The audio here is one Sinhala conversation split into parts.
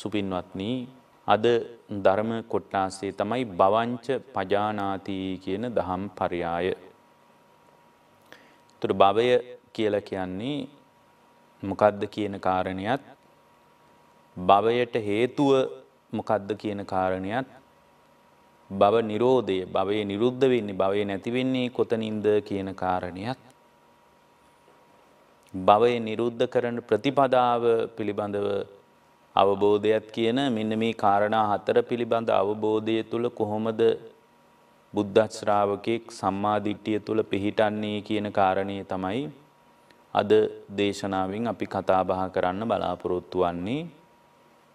සුපින්වත්නි අද ධර්ම කොට්ටාසේ තමයි බවංච පජානාති කියන දහම් පරයාය. තුර භවය කියල කියන්නේ මොකද්ද කියන කාරණයත් භවයට හේතුව මොකද්ද කියන කාරණයත් භව නිරෝධය භවය නිරුද්ධ වෙන්නේ භවය නැතිවෙන්නේ කොතනින්ද කියන කාරණයත් භවය නිරුද්ධ කරන ප්‍රතිපදාව පිළිබඳව අවබෝධයත් කියන මෙන්න මේ කාරණා හතර පිළිබඳ අවබෝධය තුළ කොහොමද බුද්ධශ්‍රාවකයෙක් සම්මාධිට්ටිය තුළ පිහිටන්නේ කියන කාරණය තමයි අද දේශනාවෙන් අපි කතාබහ කරන්න බලාපොරොත්තු වන්නේ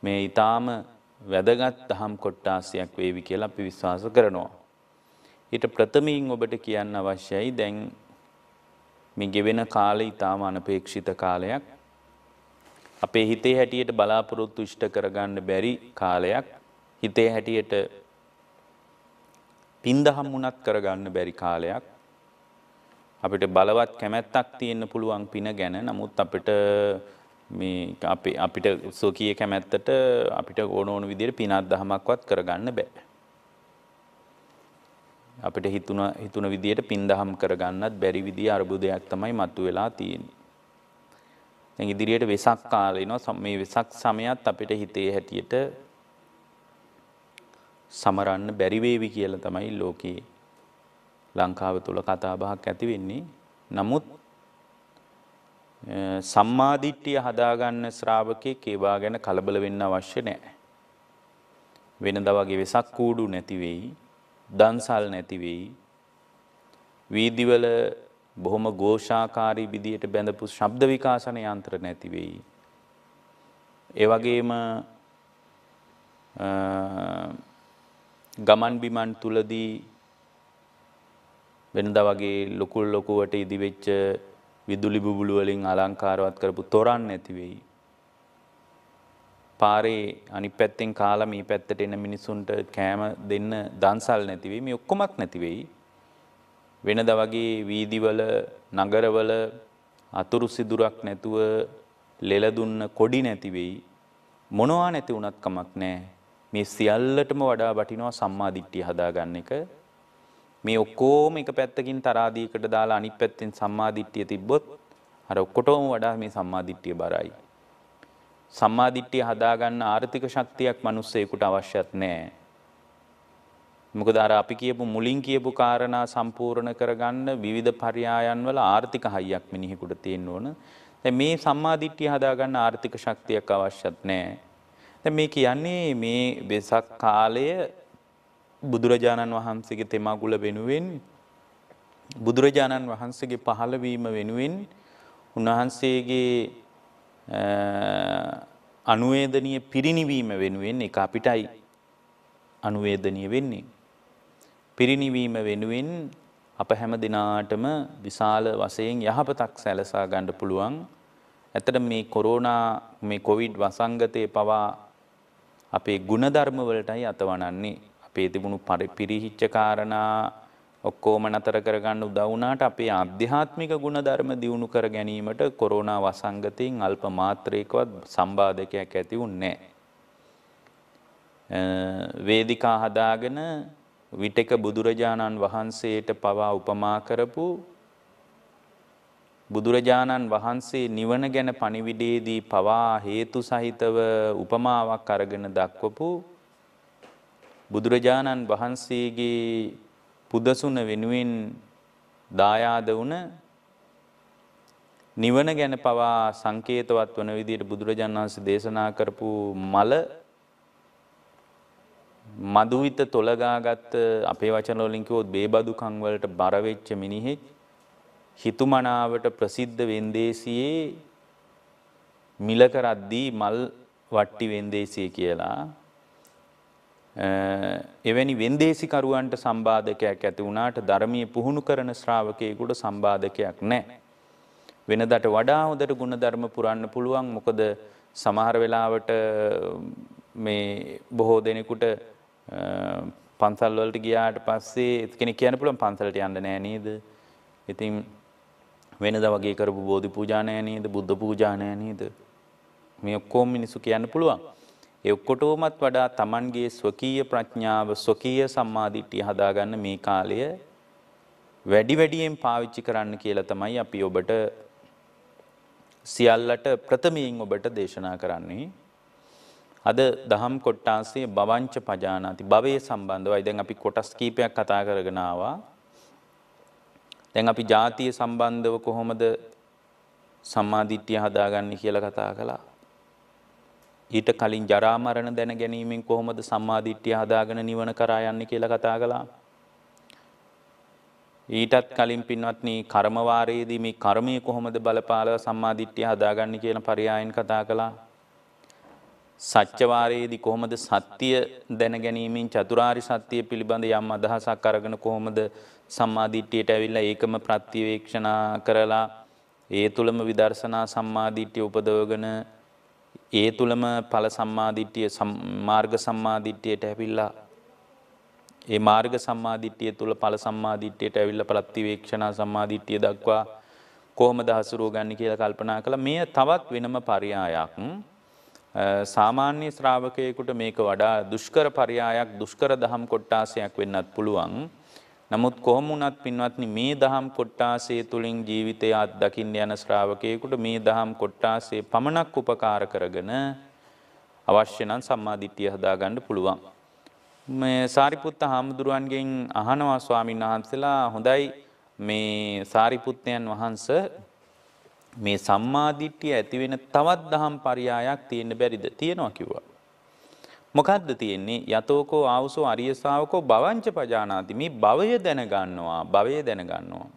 මේ ඊටාම වැදගත් දහම් කොට්ටාසයක් වේවි කියලා අපි විශ්වාස කරනවා. ඊට ප්‍රථමයෙන් ඔබට කියන්න අවශ්‍යයි දැන් මේ ගෙවෙන කාලේ ඊටාම අනපේක්ෂිත කාලයක් අපේ හිතේ හැටියට බලාපොරොත්තු ඉෂ්ට කරගන්න බැරි කාලයක් හිතේ හැටියට පින්දහම් වුණත් කරගන්න බැරි කාලයක් අපිට බලවත් කැමැත්තක් තියෙන්න පුළුවන් පින ගැන නමුත් අපිට මේ අපි අපිට සොකිය කැමැත්තට අපිට ඕන ඕන විදිහට පිනක් දහමක්වත් කරගන්න බෑ. අපිට හිතුණ හිතුණ විදිහට පින්දහම් කරගන්නත් බැරි විදිහ අරුබුදයක් තමයි මතුවලා තියෙන්නේ. දැන් ඉදිරියට වෙසක් කාලේනවා මේ වෙසක් සමයත් අපිට හිතේ හැටියට සමරන්න බැරි වේවි කියලා තමයි ලෝකේ ලංකාව තුල කතා බහක් ඇති වෙන්නේ. නමුත් සම්මාදිට්ඨිය හදාගන්න ශ්‍රාවකෙක් ඒවා ගැන කලබල වෙන්න අවශ්‍ය නැහැ. වෙනදා වගේ වෙසක් කූඩු නැති වෙයි, දන්සල් නැති වෙයි, වීදිවල බොහොම ഘോഷාකාරී විදියට බැඳපු ශබ්ද විකාශන යන්ත්‍ර නැති වෙයි. ඒ වගේම ගමන් බිමන් තුලදී වෙනදා වගේ ලොකු ලොකුවට ඉදිවෙච්ච විදුලි බුබුලු වලින් අලංකාරවත් කරපු තොරන් නැති වෙයි. පාරේ අනිත් පැත්තෙන් කාලා මේ පැත්තට එන මිනිසුන්ට කෑම දෙන්න දන්සල් නැති වෙයි. මේ ඔක්කොමත් නැති වෙයි. වෙනද වගේ වීදිවල නගරවල අතුරු සිදුරක් නැතුව ලෙල දුන්න කොඩි නැති වෙයි මොනවා නැති වුණත් කමක් නැහැ මේ සියල්ලටම වඩා වටිනවා සම්මා දිට්ඨිය හදාගන්න එක මේ ඔක්කොම එක පැත්තකින් තරාදීකට දාලා අනිත් පැත්තෙන් සම්මා දිට්ඨිය තිබ්බොත් අර ඔක්කොටම වඩා මේ සම්මා දිට්ඨිය බරයි සම්මා දිට්ඨිය හදාගන්න ආර්ථික ශක්තියක් මිනිස්සෙකුට අවශ්‍යත් නැහැ මොකද අර අපි කියපු මුලින් කියපු කාරණා සම්පූර්ණ කරගන්න විවිධ පරයායන් වල ආර්ථික හයියක් මිනිහෙකුට තියෙන්න ඕන. දැන් මේ සම්මාදිට්ඨිය හදාගන්න ආර්ථික ශක්තියක් අවශ්‍යත් නැහැ. දැන් මේ කියන්නේ මේ වෙසක් කාලය බුදුරජාණන් වහන්සේගේ තෙමගුල වෙනුවෙන් බුදුරජාණන් වහන්සේගේ පහළවීම වෙනුවෙන් උන්වහන්සේගේ අනුවේදනීය පිරිණිවීම වෙනුවෙන් එක අපිටයි අනුවේදනීය වෙන්නේ පිරිණිවීම වෙනුවෙන් අප හැම දිනාටම විශාල වශයෙන් යහපතක් සැලසා ගන්න පුළුවන්. ඇත්තට මේ කොරෝනා මේ කොවිඩ් වසංගතයේ පවා අපේ ಗುಣධර්ම වලටයි අතවණන්නේ. අපේ තිබුණු පිරිහිච්ච කාරණා ඔක්කොම නතර කරගන්න උදව් වුණාට අපේ ආධ්‍යාත්මික ಗುಣධර්ම දියුණු කර ගැනීමට කොරෝනා වසංගතයෙන් අල්ප මාත්‍රයකවත් සම්බාධකයක් ඇති වුණේ නැහැ. වේදිකා හදාගෙන විටක බුදුරජාණන් වහන්සේට පවා උපමා කරපු බුදුරජාණන් වහන්සේ නිවන ගැන පණිවිඩේදී පවා හේතු සහිතව උපමාවක් අරගෙන දක්වපු බුදුරජාණන් වහන්සේගේ පුදසුන වෙනුවෙන් දායාද වුණ නිවන ගැන පවා සංකේතවත් වන විදිහට බුදුරජාණන් වහන්සේ දේශනා කරපු මල මදුවිත තොලගාගත් අපේ වචනෝලින්කිවොත් බේබදුකංවලට බරවෙච්ච මිනිහෙ හිතුමනාවට ප්‍රසිද්ධ වෙන්දේසියේ මිලකරද්දී මල් වට්ටි වෙන්දේසිය කියලා එවැනි වෙන්දේසිකරුවන්ට සම්බාධකයක් ඇති වුණාට ධර්මය පුහුණු කරන ශ්‍රාවකයකුට සම්බාධකයක් නෑ. වෙනදට වඩා හොදට ගුණ ධර්ම පුරන්න පුළුවන් මොකද සමහර වෙලාවට මේ බොහෝ දෙනෙකුට පන්සල්වලට uh, ගියාට පස්සේ කෙනෙක් කියන්න පුළුවන් පන්සලට යන්න නෑ නේද. ඉතින් වෙනද වගේ කරපු බෝධි පූජා නෑ නේද, බුද්ධ පූජා නෑ නේද. මේ ඔක්කොම මිනිස්සු කියන්න පුළුවන්. ඒ ඔක්කොටමත් වඩා Tamanගේ ස්වකීය ප්‍රඥාව, ස්වකීය සම්මාදිට්ඨිය හදාගන්න මේ කාලය වැඩි වැඩියෙන් පාවිච්චි කරන්න කියලා තමයි අපි ඔබට සියල්ලට ප්‍රථමයෙන් ඔබට දේශනා කරන්නේ අද දහම් කොට්ටාසේ බවංච පජානාති භවය සම්බන්ධවයි දැන් අපි කොටස් කීපයක් කතා කරගෙන ආවා. දැන් අපි ಜಾතිය සම්බන්ධව කොහොමද සම්මාදිට්ඨිය හදාගන්නේ කියලා කතා කළා. ඊට කලින් ජරා මරණ දැන ගැනීමෙන් කොහොමද සම්මාදිට්ඨිය හදාගෙන නිවන කරා යන්නේ කියලා කතා කළා. ඊටත් කලින් පින්වත්නි කර්ම වාරයේදී මේ කර්මය කොහොමද බලපාලව සම්මාදිට්ඨිය හදාගන්නේ කියන පරයයන් කතා කළා. සච්චවාරයේදි කොහොමද සත්‍යය දැනගැනීමෙන් චතුරාරි සත්‍යය පිළිබඳ යම් අදහසක් අරගෙන කොහොමද සම්මාධිට්්‍යයට ඇවිල්ලා ඒකම ප්‍රත්තිවේක්ෂණා කරලා ඒ තුළම විදර්ශනා සම්මාධිට්්‍යය උපදවගෙන ඒ තුළම පල සම්මාධිට්්‍යය මාර්ග සම්මාධිට්්‍යයට ඇවිල්ලා ඒ මාර්ග සම්මාධිට්්‍යය තුළ පල සම්මාධිට්්‍යයට ඇවිල්ල ප්‍රත්තිවේක්ෂණා සම්මාධිට්්‍යය දක්වා කොහොම දහසුරෝගන්න කියලා කල්පනා කළ මේ තවත් වෙනම පරියායක්. සාමාන්‍ය ශ්‍රාවකයෙකුට මේක වඩා දුෂ්කර පරයායක් දුෂ්කර දහම් කොට්ටාසයක් වෙන්නත් පුළුවන්. නමුත් කොහොම වුණත් පින්වත්නි මේ දහම් කොට්ටාසේ තුලින් ජීවිතය අත්දකින්න යන ශ්‍රාවකයෙකුට මේ දහම් කොට්ටාසේ පමණක් උපකාර කරගෙන අවශ්‍ය නම් සම්මාදිට්ඨිය හදාගන්න පුළුවන්. මේ සාරිපුත්ත හාමුදුරුවන්ගෙන් අහනවා ස්වාමීන් වහන්සේලා හොඳයි මේ සාරිපුත්තයන් වහන්සේ මේ සම්මාධිට්්‍යිය ඇතිවෙන තවත් දහම් පරියායක් තියෙන්න්න බැරිද තියෙනවා කිව්වා. මොකක්ද තියෙන්නේ යතෝකෝ ආවුසෝ අරියසාාවකෝ බවංච පජානාතිමි භවය දැනගන්නවා භවය දැනගන්නවා.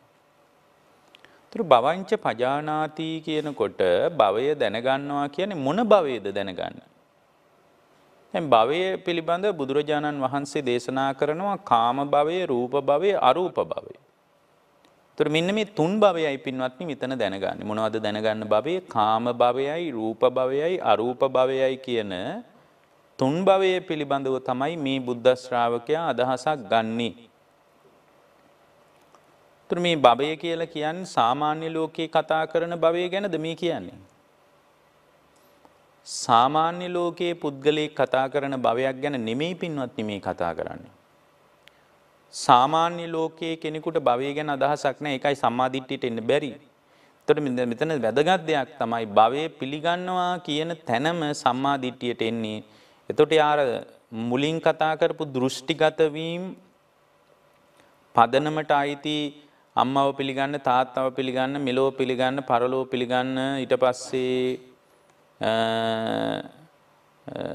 තුරු බවංච පජානාතිී කියනකොට භවය දැනගන්නවා කියන්නේ මොන භවේද දැනගන්න. භවය පිළිබඳ බුදුරජාණන් වහන්සේ දේශනා කරනවා කාම භවය රූප භවය අරූප භවේ. තොර මෙන්න මේ තුන් භවයයි පින්වත්නි මෙතන දැනගන්න. මොනවද දැනගන්න භවය? කාම භවයයි, රූප භවයයි, අරූප භවයයි කියන තුන් භවය පිළිබඳව තමයි මේ බුද්ධ ශ්‍රාවකයා අදහසක් ගන්නෙ. තොර මේ භවය කියලා කියන්නේ සාමාන්‍ය ලෝකේ කතා කරන භවය ගැනද මේ කියන්නේ? සාමාන්‍ය ලෝකයේ පුද්ගලයෙක් කතා කරන භවයක් ගැන නෙමෙයි පින්වත්නි මේ කතා කරන්නේ. සාමාන්‍ය ලෝකයේ කෙනෙකුට භවය ගැන අදහසක් නැහැ. ඒකයි සම්මාදිට්ඨියට එන්න බැරි. එතකොට මෙතන වැදගත් දෙයක් තමයි භවය පිළිගන්නවා කියන තැනම සම්මාදිට්ඨියට එන්නේ. එතකොට යාර මුලින් කතා කරපු දෘෂ්ටිගත වීම පදනමට අයිති අම්මව පිළිගන්න තාත්තව පිළිගන්න මෙලෝ පිළිගන්න පරලෝ පිළිගන්න ඊට පස්සේ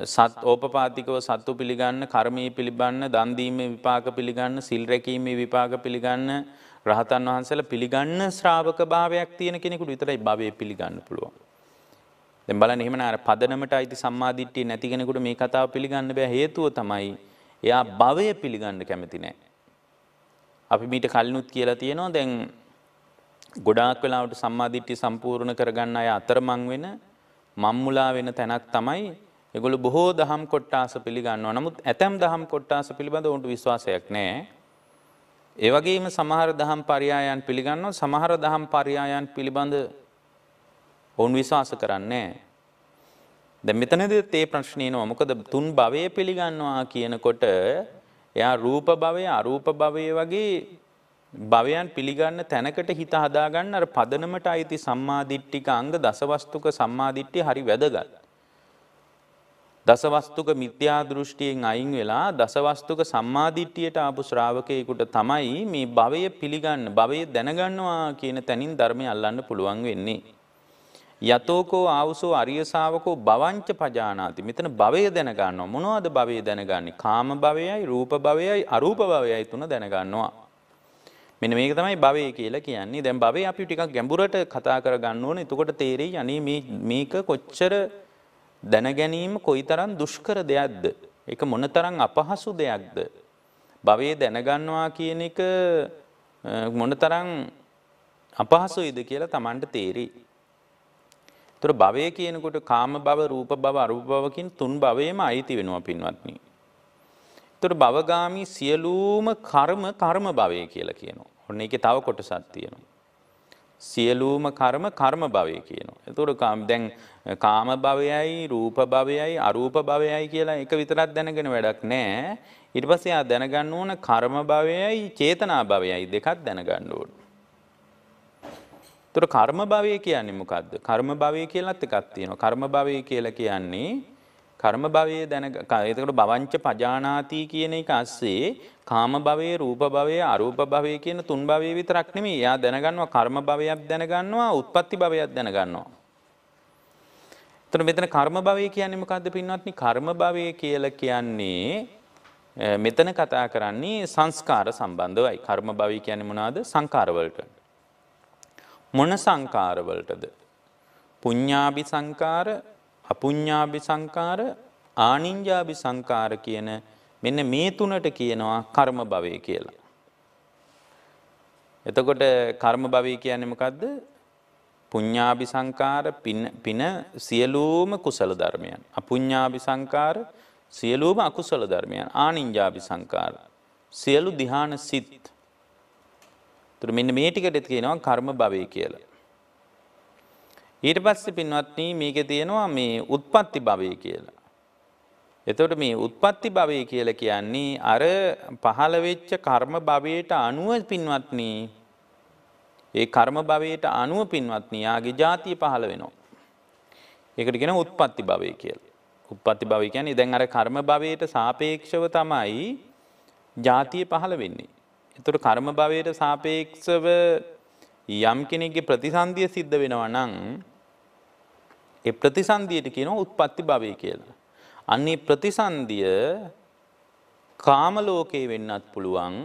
සත් ඕපපාතිකව සත්තු පිළිගන්න කර්මී පිළිබන්න දන්දීමේ විපාක පිළිගන්න සිල්රැකීමේ විපාක පිළිගන්න රහතන් වහන්සල පිළිගන්න ශ්‍රාවක භාවයක් තියෙන කෙනෙකුට විතරයි භවය පිළිගන්න පුළුවන්. දැන් බලන්න එහෙමනම් අර පදනමට අයිති සම්මාදිට්ඨිය නැති කෙනෙකුට මේ කතාව පිළිගන්න බෑ හේතුව තමයි එයා භවය පිළිගන්න කැමති නැහැ. අපි මීට කලිනුත් කියලා තියෙනවා දැන් ගොඩාක් වෙලාවට සම්මාදිට්ඨිය සම්පූර්ණ කරගන්න අය අතරමං වෙන මම්මුලා වෙන තැනක් තමයි එගොලු බොහෝ දහම් කොට්ටාස පිළිගන්නවා නමුත් ඇතැම් දහම් කොට්ටාස පිළිබඳ ඔවුන්ට විශ්වාසයක් නෑ. ඒවගේම සමහර දහම් පරියායන් පිළිගන්නවා සමහර දහම් පරියායන් පිළිබඳ ඔවුන් විශවාස කරන්නේ. ද මෙතනද තේ ප්‍රශ්නයනවා මොකද තුන් භවය පිළිගන්නවා කියනකොට එයා රූප භවය අරූප භවය වගේ භවයන් පිළිගන්න තැනකට හිත හදාගන්න අර පදනමට අයිති සම්මාධිට්ටික අංග දසවස්තුක සම්මාධිට්ටි හරි වැදගත්. දසවස්තුක මිත්‍යා දෘෂ්ටියෙන් අයින් වෙලා දසවස්තුක සම්මාදිට්ඨියට ආපු ශ්‍රාවකයෙකුට තමයි මේ භවය පිළිගන්න භවය දැනගන්නවා කියන තැනින් ධර්මය අල්ලන්න පුළුවන් වෙන්නේ. යතෝකෝ ආවුසෝ අරිය ශාවකෝ භවංච පජානාති. මෙතන භවය දැනගන්නවා. මොනවද භවය දැනගන්නේ? කාම භවයයි, රූප භවයයි, අරූප භවයයි තුන දැනගන්නවා. මෙන්න මේක තමයි භවය කියලා කියන්නේ. දැන් භවය අපි ටිකක් ගැඹුරට කතා කරගන්න ඕනේ. එතකොට තේරෙයි අනේ මේ මේක කොච්චර දැනගැනීම කොයි තරන් දුෂ්කර දෙයක්ද. එක මොන තරන් අපහසු දෙයක්ද. භවේ දැනගන්නවා කියන එක මොන තරං අපහසුයිද කියලා තමන්ට තේරී. තුර භවය කියනකොට කාම බව රූප බව අරුප බවකින් තුන් භවයම අයිති වෙනවා පින්වත්නි. තුර භවගාමි සියලූම කර්ම කර්ම භවය කියලා කියනවා. ඔන්න එක තව කොටසක් තියෙනවා. සියලූම කර්ම කර්ම භවය කියනවා. එතකොට දැන් කාම භවයයි රූප භවයයි අරූප භවයයි කියලා එක විතරක් දැනගෙන වැඩක් නෑ. ඊට පස්සේ ආ දැනගන්න ඕන කර්ම භවයයි චේතනා භවයයි දෙකක් දැනගන්න ඕන. එතකොට කර්ම භවය කියන්නේ මොකද්ද? කර්ම භවය කියලත් එකක් තියෙනවා. කර්ම භවය කියලා කියන්නේ කර්ම භවයේ දැන එතකොට භවංච පජානාති කියන එක ඇස්සේ කාම භවයේ රූප භවයේ අරූප භවයේ කියන තුන් භවයේ විතරක් නෙමෙයි. එයා දැනගන්නවා කර්ම භවයක් දැනගන්නවා, උත්පත්ති භවයක් දැනගන්නවා. එතන මෙතන කර්ම භවය කියන්නේ මොකද්ද පින්වත්නි? කර්ම භවය කියලා කියන්නේ මෙතන කතා කරන්නේ සංස්කාර සම්බන්ධවයි. කර්ම භවය කියන්නේ මොනවද? සංකාර වලට. මොන සංකාර වලටද? පුඤ්ඤාභි සංකාර අපුඤ්ඤාභි සංකාර ආනිඤ්ඤාභි සංකාර කියන මෙන්න මේ තුනට කියනවා කර්ම භවය කියලා. එතකොට කර්ම භවය කියන්නේ මොකද්ද? පුඤ්ඤාභි සංකාර පින සියලුම කුසල ධර්මයන්. අපුඤ්ඤාභි සංකාර සියලුම අකුසල ධර්මයන්. ආනිඤ්ඤාභි සංකාර සියලු ධ්‍යාන සිත්. තුරු මෙන්න මේ ටිකට කියනවා කර්ම භවය කියලා. ඊට පස්සේ පින්වත්නි මේකේ තියෙනවා මේ උත්පත්ති භවය කියලා. එතකොට මේ උත්පත්ති භවය කියලා කියන්නේ අර පහළ වෙච්ච කර්ම භවයට අනුව පින්වත්නි ඒ කර්ම භවයට අනුව පින්වත්නි යාගේ ಜಾතිය පහළ වෙනවා. ඒකට කියන උත්පත්ති භවය කියලා. උත්පත්ති භවය කියන්නේ දැන් අර කර්ම භවයට සාපේක්ෂව තමයි ಜಾතිය පහළ වෙන්නේ. එතකොට කර්ම භවයට සාපේක්ෂව යම් කෙනෙක්ගේ ප්‍රතිසන්දිය සිද්ධ වෙනවා නම් ඒ ප්‍රතිසන්දියට කියනවා උත්පත්ති භවය කියලා. අන්නේ ප්‍රතිසන්දිය කාම ලෝකේ වෙන්නත් පුළුවන්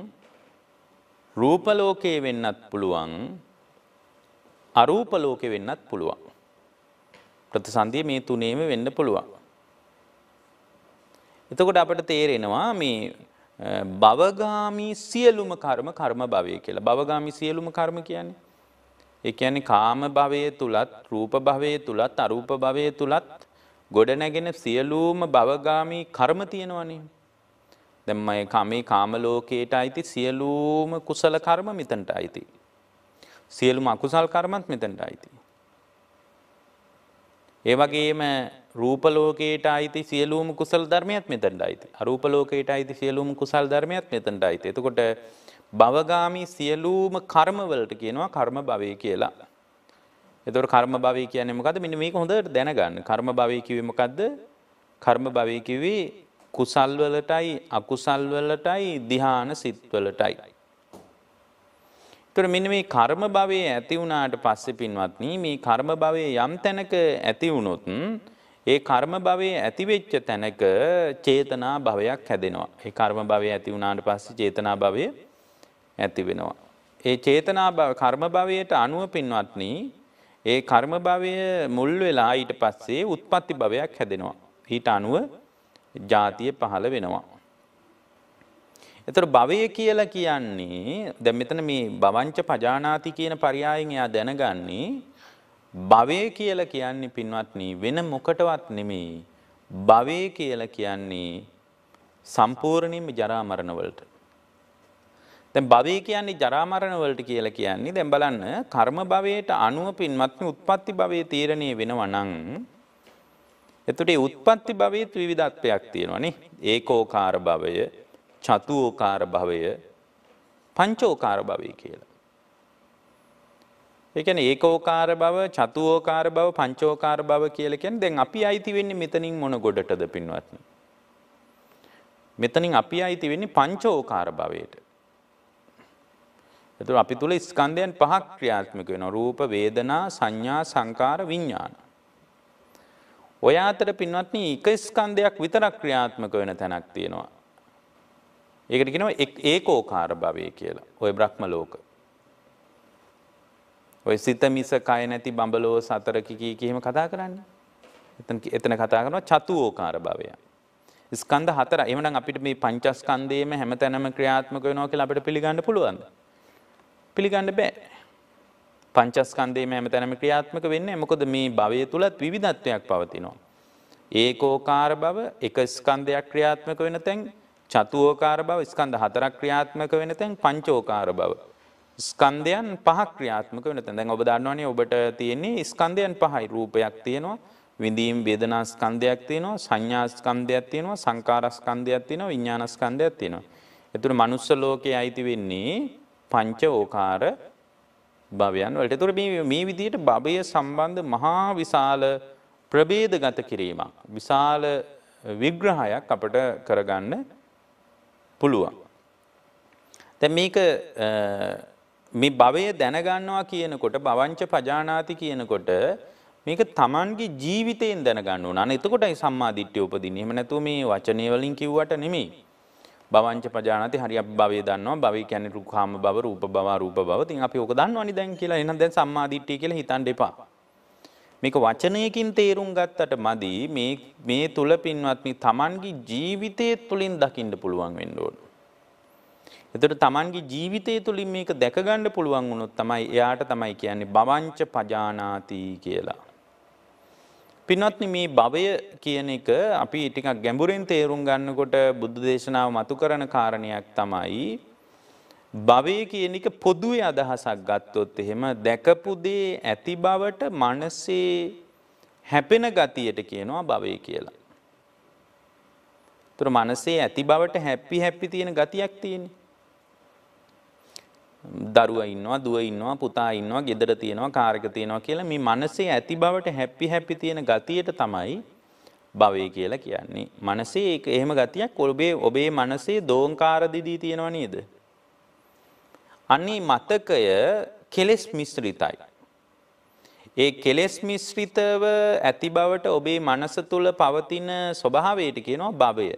රූප ලෝකේ වෙන්නත් පුළුවන් අරූප ලෝකේ වෙන්නත් පුළුවන්. ප්‍රතිසන්දිය මේ තුනේම වෙන්න පුළුවන්. එතකොට අපට තේරෙනවා මේ භවගාමි සියලුම කර්ම කර්ම භවය කියලා. භවගාමි සියලුම කර්ම කියන්නේ ඒ කියන්නේ කාම භවයේ තුලත් රූප භවයේ තුලත් අරූප භවයේ තුලත් ගොඩනැගෙන සියලුම භවගාමි කර්ම තියෙනවනේ. දැන් මම කාමේ කාම ලෝකයට අයිති සියලුම කුසල කර්ම මෙතනට අයිති. සියලුම අකුසල් කර්මත් මෙතනට අයිති. ඒ වගේම රූප ලෝකයට අයිති සියලුම කුසල ධර්මයක් මෙතනට අයිති. අරූප ලෝකයට අයිති සියලුම කුසල් ධර්මයක් මෙතනට අයිති. එතකොට භවගාමී සියලූම කර්මවලට කියනවා කර්ම භවය කියලා. එතකොට කර්ම භවය කියන්නේ මොකද්ද? මෙන්න මේක හොඳට දැනගන්න. කර්ම භවය කිව්වේ මොකද්ද? කර්ම භවය කිව්වේ කුසල් වලටයි අකුසල් වලටයි ධ්‍යාන සිත් වලටයි. ඒතර මෙන්න මේ කර්ම භවයේ ඇති වුණාට පස්සේ පින්වත්නි මේ කර්ම භවයේ යම් තැනක ඇති වුණොත් ඒ කර්ම භවයේ ඇති වෙච්ච තැනක චේතනා භවයක් හැදෙනවා. ඒ කර්ම භවය ඇති වුණාට පස්සේ චේතනා භවයේ ඇති වෙනවා. ඒ චේතනා භව කර්ම භවයට අනුව පින්වත්නි ඒ කර්ම භවය මුල් වෙලා ඊට පස්සේ උත්පත්ති භවයක් හැදෙනවා. ඊට අනුව ජාතිය පහළ වෙනවා. එතකොට භවය කියලා කියන්නේ දැන් මෙතන මේ භවංච පජානාති කියන පරයයන් එයා දැනගන්නේ භවය කියලා කියන්නේ පින්වත්නි වෙන මොකටවත් නෙමෙයි භවය කියලා කියන්නේ සම්පූර්ණයෙන්ම ජරා මරණ වලට දැන් භවය කියන්නේ ජරා මරණ වලට කියලා කියන්නේ දැන් බලන්න කර්ම භවයට අනුව පින්වත්නි උත්පත්ති භවයේ තීරණය වෙනවා නම් එතකොට උත්පත්ති භවයේ ත්‍රිවිධත්වයක් තියෙනවා නේ ඒකෝකාර භවය චතුෝකාර භවය පංචෝකාර භවය කියලා ඒ කියන්නේ ඒකෝකාර භව චතුෝකාර භව පංචෝකාර භව කියලා කියන්නේ දැන් අපි අයිති වෙන්නේ මෙතනින් මොන ගොඩටද පින්වත්නි මෙතනින් අපි අයිති වෙන්නේ පංචෝකාර භවයට එතුර අපි තුළ ස්කන්ධයන් පහක් ක්‍රියාත්මක වෙන රූප වේදනා සංඥා සංකාර විඤ්ඥාන. ඔය අතර පින්වත්න එක ස්කන්ධයක් විතරක් ක්‍රියාත්මක වෙන තැනක් තියෙනවා. ඒකට කෙනව ඒකෝකාර භවය කියලා ඔය බ්‍රහ්ම ලෝක. ඔය සිත මිස කය නැති බඹලෝ සතරකිකී කියහෙම කතා කරන්න. එතන කතා කරනවා චතුෝකාර භවයක්. ස්කන්ධ හතර එමනම් අපිට මේ පංචස්කන්ධයේම හැම තැනම ක්‍රියාත්මක වෙනවා කියලා අපිට පිළිගන්න පුළුවන්ද? පිළිගන්න බෑ. පංචස්කන්දේම හැම තැනම ක්‍රියාත්මක වෙන්නේ මොකද මේ භවය තුළත් විධත්වයක් පවතිනවා. ඒකෝකාර බව එක ස්කන්ධයක් ක්‍රියාත්මක වෙන තැන් චතුෝකාර බව ස්කන්ධ හතරක් ක්‍රියාත්මක වෙන තැන් පංචෝකාර බව. ස්කන්ධයන් පහක් ක්‍රියාත්මක වෙන තැන් දැන් ඔබ දන්නවනේ ඔබට තියෙන්නේ ස්කන්ධයන් පහයි රූපයක් තියෙනවා විඳීම් වේදනා ස්කන්ධයක් තියෙනවා සංඥා ස්කන්ධයක් තියෙනවා සංකාර ස්කන්ධයක් තියෙනවා විඥාන ස්කන්ධයක් තියෙනවා. ඒතර මනුස්ස ලෝකයේ අයිති වෙන්නේ පංච ඕකාර භවයන් වලට. එතකොට මේ මේ විදිහට භවය සම්බන්ධ මහා විශාල ප්‍රභේදගත කිරීමක් විශාල විග්‍රහයක් අපට කරගන්න පුළුවන්. දැන් මේක මේ භවය දැනගන්නවා කියනකොට භවංච පජානාති කියනකොට මේක Tamanගේ ජීවිතයෙන් දැනගන්න ඕන. අනේ එතකොටයි සම්මා දිට්ඨිය උපදින්නේ. එහෙම නැතුව මේ වචනේ වලින් කිව්වට නෙමෙයි. බවංච පජානති හරි අපි භවය දන්නවා භවය කියන්නේ රූපකාම භව රූප භව රූප භව. ඉතින් අපි ඕක දන්නවනේ දැන් කියලා. එහෙනම් දැන් සම්මා දිට්ඨිය කියලා හිතන්න එපා. මේක වචනයකින් තේරුම් ගත්තට මදි මේ මේ තුල පින්වත්නි Tamanගේ ජීවිතය තුලින් දකින්න පුළුවන් වෙන්න ඕන. එතකොට Tamanගේ ජීවිතය තුලින් මේක දැක ගන්න පුළුවන් වුණොත් තමයි එයාට තමයි කියන්නේ බවංච පජානාති කියලා. පින්වත්නි මේ භවය කියන එක අපි ටිකක් ගැඹුරෙන් තේරුම් ගන්නකොට බුද්ධ දේශනාව මතු කරන කාරණයක් තමයි භවය කියන එක පොදුවේ අදහසක් ගත්තොත් එහෙම දැකපු දේ ඇති බවට මනසේ හැපෙන ගතියට කියනවා භවය කියලා. ඒතර මනසේ ඇති බවට හැපි හැපි තියෙන ගතියක් තියෙන්නේ. දරුව ඉන්නවා දුව ඉන්නවා පුතා ඉන්නවා ගෙදර තියෙනවා කාරක තියෙනවා කියලා මේ මනසේ ඇති බවට හැපි හැපි තියෙන ගතියට තමයි භවය කියලා කියන්නේ. මනසේ ඒක එහෙම ගතියක් ඔබේ ඔබේ මනසේ දෝංකාර දිදී තියෙනව නේද? අනි මතකය කෙලෙස් මිශ්‍රිතයි. ඒ කෙලෙස් මිශ්‍රිතව ඇති බවට ඔබේ මනස තුල පවතින ස්වභාවයට කියනවා භවය.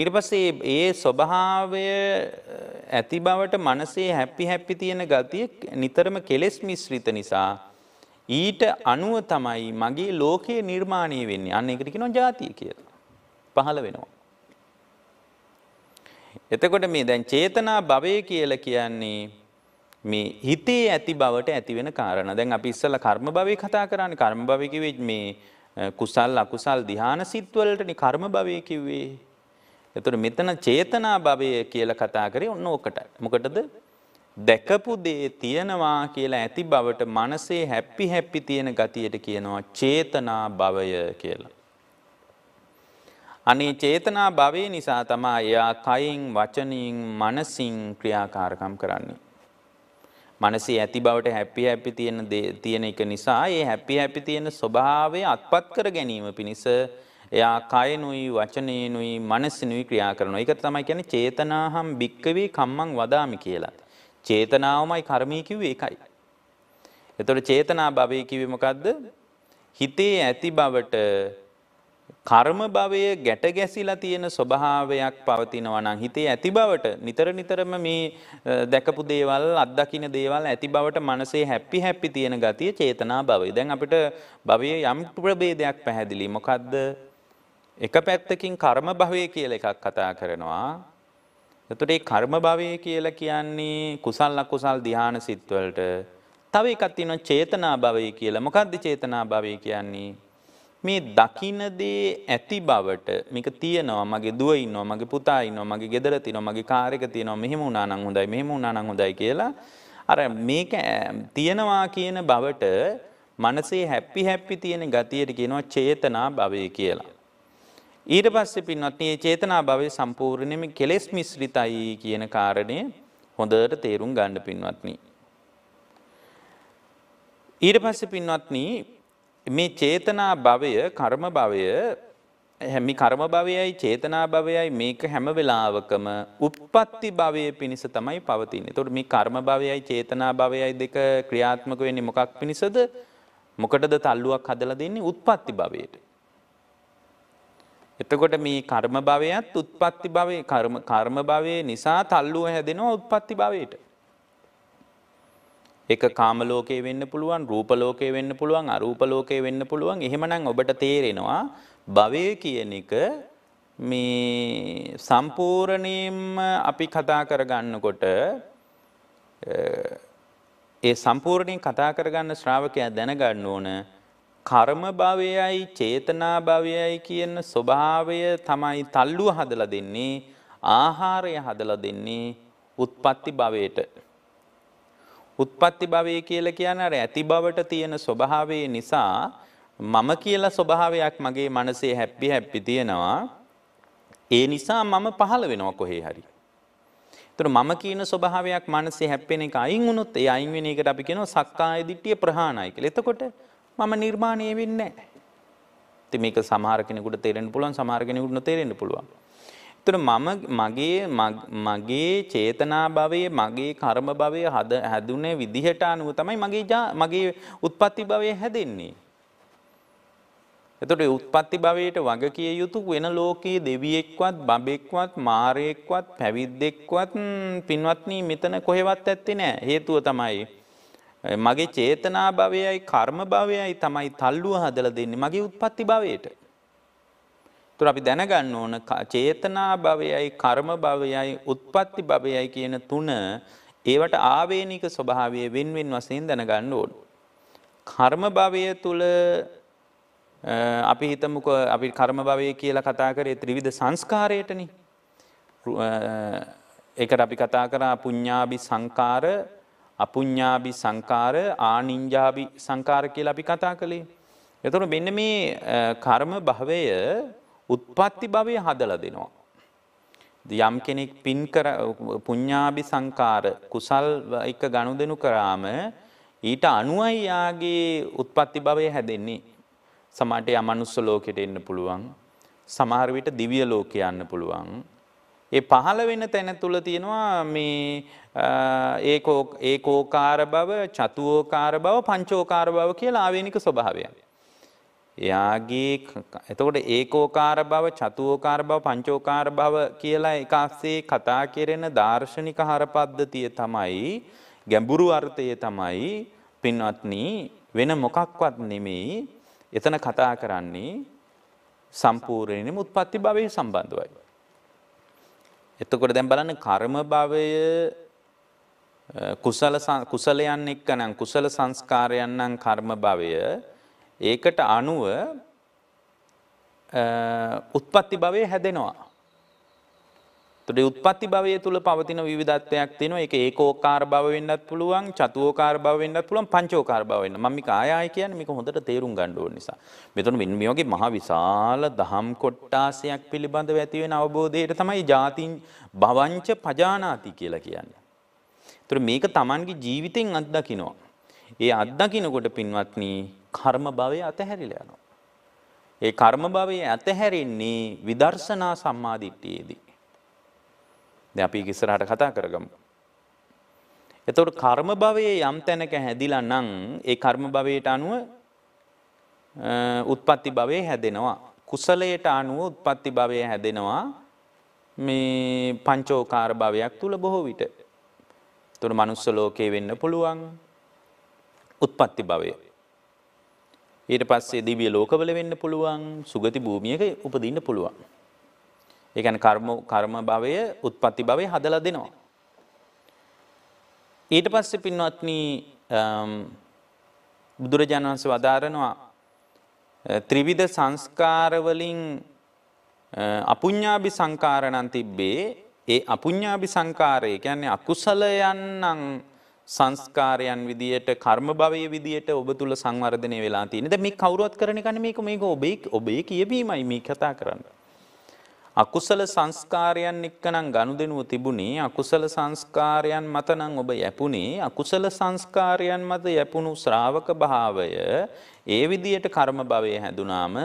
ඊට පස්සේ ඒ ස්වභාවය ඇති බවට මනසේ හැපි හැපි තියෙන ගතිය නිතරම කෙලෙස් මිශ්‍රිත නිසා ඊට අනුව තමයි මගේ ලෝකයේ නිර්මාණය වෙන්නේ. අන්න ඒකට කියනවා ಜಾතිය කියලා. පහළ වෙනවා. එතකොට මේ දැන් චේතනා භවය කියලා කියන්නේ මේ හිතේ ඇති බවට ඇති වෙන කාරණා. දැන් අපි ඉස්සෙල්ලා කර්ම භවය කතා කරානේ. කර්ම භවය කිව්වේ මේ කුසල් අකුසල් ධානා සිත් වලටනේ කර්ම භවය කිව්වේ. එතුට මෙතන චේතනා භවය කියල කතා කරේ ඔන්න ඕකට. මොකටද දැකපු දේ තියෙනවා කියලා ඇති බවට මනසේ හැප්පි හැප්පි තියෙන ගතියට කියනවා චේතනා භවය කියලා. අනේ චේතනා භවය නිසා තමා එයා කයින් වචනීන් මනසිං ක්‍රියාකාරකම් කරන්නේ. මනසේ ඇති බවට හැපි හැපි තියෙන තියෙන එක නිසා ඒ හැපි හැපි තියෙන ස්වභාවය අත්පත් කර ගැනීම පිණිස එයා කයනුයි වචනේනුයි මනසිනුයි ක්‍රියා කරනවා. ඒක තමයි කියන්නේ චේතනාහම් භික්කවේ කම්මං වදාමි කියලා. චේතනාවමයි කර්මී කිව්වේ ඒකයි. එතකොට චේතනා භවය කිව්වේ මොකද්ද? හිතේ ඇති බවට කර්ම භවය ගැට ගැසිලා තියෙන ස්වභාවයක් පවතිනවා නම් හිතේ ඇති බවට නිතර නිතරම මේ දැකපු දේවල් අත්දකින්න දේවල් ඇති බවට මනසේ හැපි හැපි තියෙන ගතිය චේතනා භවය. දැන් අපිට භවයේ යම් ප්‍රභේදයක් පැහැදිලි. මොකද්ද? එක පැත්තකින් කර්ම භවය කියල එකක් කතා කරනවා. එතුට කර්ම භවය කියල කියන්නේ කුසල් අකුසල් දිහාන සිත්වලට තව එකත් තින චේතනා භවය කියලා මොකක්ද චේතනා භවය කියන්නේ. මේ දකිනදේ ඇති බවට මික තියනවා මගේ දුවයින්නවා මගේ පුතායින්නවා මගේ ගෙදර තිනවා මගේ කාරක තියනවා මෙහෙම උනානං හොඳයි මෙහෙම උනානං හොඳයි කියලා අර මේක තියනවා කියන බවට මනසේ හැප්පි හැප්පි තියෙන ගතියට කියනවා චේතනා භවය කියලා. ඊට පස්සේ පින්වත් මේ චේතනා භවයේ සම්පූර්ණයෙන්ම කෙලෙස් මිශ්‍රිතයි කියන කාරණය හොඳට තේරුම් ගන්න පින්වත්නි. ඊට පස්සේ පින්වත්නි මේ චේතනා භවය කර්ම භවය හැමි කර්ම භවයයි චේතනා භවයයි මේක හැම වෙලාවකම උප්පත්ති භවයේ පිණිස තමයි පවතින්නේ. එතකොට මේ කර්ම භවයයි චේතනා භවයයි දෙක ක්‍රියාත්මක වෙන්නේ මොකක් පිණිසද? මොකටද තල්ලුවක් හදලා දෙන්නේ? උත්පත්ති භවයට. එතකොට මේ කර්ම භවයත් උත්පත්ති භවයේ කර්ම කර්ම භවයේ නිසා තල්ලුව හැදෙනවා උත්පත්ති භවයට. ඒක කාම ලෝකේ වෙන්න පුළුවන්, රූප ලෝකේ වෙන්න පුළුවන්, අරූප ලෝකේ වෙන්න පුළුවන්. එහෙමනම් ඔබට තේරෙනවා භවය කියන එක මේ සම්පූර්ණයෙන්ම අපි කතා කරගන්නකොට ඒ සම්පූර්ණයෙන් කතා කරගන්න ශ්‍රාවකයා දැනගන්න ඕන කර්ම භවයයි චේතනා භවයයි කියන ස්වභාවය තමයි තල්ලුව හදලා දෙන්නේ ආහාරය හදලා දෙන්නේ උත්පත්ති භවයට. උත්පත්ති භවය කියලා කියන්නේ අර ඇති බවට තියෙන ස්වභාවය නිසා මම කියලා ස්වභාවයක් මගේ මනසේ හැප්පි හැප්පි තියෙනවා. ඒ නිසා මම පහළ වෙනවා කොහේ හරි. එතකොට මම කියන ස්වභාවයක් මනසේ හැප්පෙන එක අයින් වුණොත් ඒ අයින් වෙන එකට අපි කියනවා සක්කාය දිට්ඨිය ප්‍රහාණයි කියලා. එතකොට මම නිර්මාණය වෙන්නේ ති මේක සමහර කෙනෙකුට තේරෙන් පුළුවන් සමහර කෙනෙකුට තේරෙන්න්න පුළුවන්. එතට මම මගේ මගේ චේතනා භවයේ මගේ කර්ම භවය හද හැදුනේ විදිහට අනුව තමයි මගේ මගේ උත්පත්ති භවය හැදෙන්නේ. එතට උත්පත්ති භවයට වග කිය යුතු වෙන ලෝකයේ දෙවියෙක්වත් බබෙක්වත් මාරයෙක්වත් පැවිද්දෙක්වත් පින්වත්නී මෙතන කොහෙවත් ඇත්තේ නෑ හේතුව තමයි. මගේ චේතනා භවයයි කර්ම භවයයි තමයි තල්ලුව හදල දෙන්නේ මගේ උත්පත්ති භවයට. තුර අපි දැනගන්න ඕන චේතනා භවයයි කර්ම භවයයි උත්පත්ති භවයයි කියන තුන ඒවට ආවේනික ස්වභාවය වෙන්වෙන් වසයෙන් දැනගන්න ඕන. කර්ම භවය තුළ අපි හිතමුක අපි කර්ම භවය කියලා කතා කරේ ත්‍රිවිධ සංස්කාරයටන එකට අපි කතා කරා පුඤ්ඥාබි සංකාර අපුඤ්ඥාබි සංකාර ආනිංජාබි සංකාර කියලා අපි කතා කළේ. එතුට මෙන්න මේ කර්ම භවය උත්පත්ති භවය හදල දෙනවා. යම් කෙනෙක් පින් පුඤ්ඥාබි සංකාර කුසල් එක ගණු දෙනු කරාම ඊට අනුවයි යාගේ උත්පත්ති භවය හැදෙන්නේ. සමට යමනුස්ස ලෝකෙට එන්න පුළුවන්. සමහර විට දිවිය ලෝක යන්න පුළුවන්. ඒ පහළ වෙන තැන තුල තියෙනවා මේ ඒ ඒ කෝකාර බව, චතුෝකාර බව, පංචෝකාර බව කියලා ආවේනික ස්වභාවයන්. එයාගේ එතකොට ඒකෝකාර බව චතුෝකාර බව පංචෝකාර බව කියලා එකස්සේ කතා කෙරෙන දාර්ශනික හරපද්ධතිය තමයි ගැඹුරු අර්ථය තමයි පින්වත්නි වෙන මොකක්වත් නෙමෙයි එතන කතා කරන්නේ සම්පූර්ණයෙන්ම උත්පත්ති භවයේ සම්බන්ධවයි එතකොට දැන් බලන්න කර්ම භවය කුසල කුසලයන් එක්ක නම් කුසල සංස්කාරයන් නම් කර්ම භවය ඒකට අනුව උත්පත්ති භවය හැදෙනවා. තොට උත්පත්ති භවය තුළ පවතින විධත්වයක් තියෙන එක ඒකෝකාර භවවෙන්නත් පුළුවන් චතුවෝකාර භවවෙන්නත් පුළුවන් පංචෝකාර භවන්න මමි ආය කියන මික හොඳට තේරුම් ගණ්ඩුව නිසා. මෙතුන වින්මියෝගේ මහ විශාල දහම් කොට්ටාසයක් පිළිබඳව ඇතිවෙන අවබෝධයට තමයි ජාතින් භවංච පජානාති කියලා කියන්න. තුර මේක තමන්ගේ ජීවිතෙන් අත්දකිනවා. ඒ අත්දකිනකොට පින්වත්නී කර්ම භවය අතහැරිලයනවා. ඒ කර්ම භවය ඇතහැරෙන්නේ විදර්ශනා සම්මාධිට්ටියේදී. දැන් අපි ඉස්සරහට කතා කරගමු. එතකොට කර්ම භවයේ යම් තැනක හැදිලා නම් ඒ කර්ම භවයට අනුව උත්පත්ති භවයේ හැදෙනවා. කුසලයට අනුව උත්පත්ති භවය හැදෙනවා මේ පංචෝකාර භවයක් තුල බොහෝ විට. එතකොට manuss ලෝකේ වෙන්න පුළුවන් උත්පත්ති භවය. ඊට පස්සේ දිව්‍ය ලෝකවල වෙන්න පුළුවන් සුගති භූමියක උපදින්න පුළුවන්. ඒ කියන්නේ කර්ම කර්ම භවය, උත්පත්ති භවය හදලා දෙනවා. ඊට පස්සේ පින්වත්නි බුදුරජාණන් වහන්සේ වදාරනවා ත්‍රිවිධ සංස්කාර වලින් අපුඤ්ඤාභි සංකාරණන් තිබ්බේ ඒ අපුඤ්ඤාභි සංකාරය කියන්නේ අකුසලයන්නම් සංස්කාරයන් විදියට කර්ම භවයේ විදියට ඔබ තුල සංවර්ධනය වෙලා තියෙන. දැන් මේ කවුරුවත් කරන එක නෙමෙයි මේක ඔබේ ඔබේ කියවීමයි මේ කතා කරන්නේ. අකුසල සංස්කාරයන් එක්කනම් ගනුදෙනුව තිබුණේ අකුසල සංස්කාරයන් මතනම් ඔබ යැපුණේ අකුසල සංස්කාරයන් මත යැපුණු ශ්‍රාවක භාවය ඒ විදියට කර්ම භවය හැදුනාම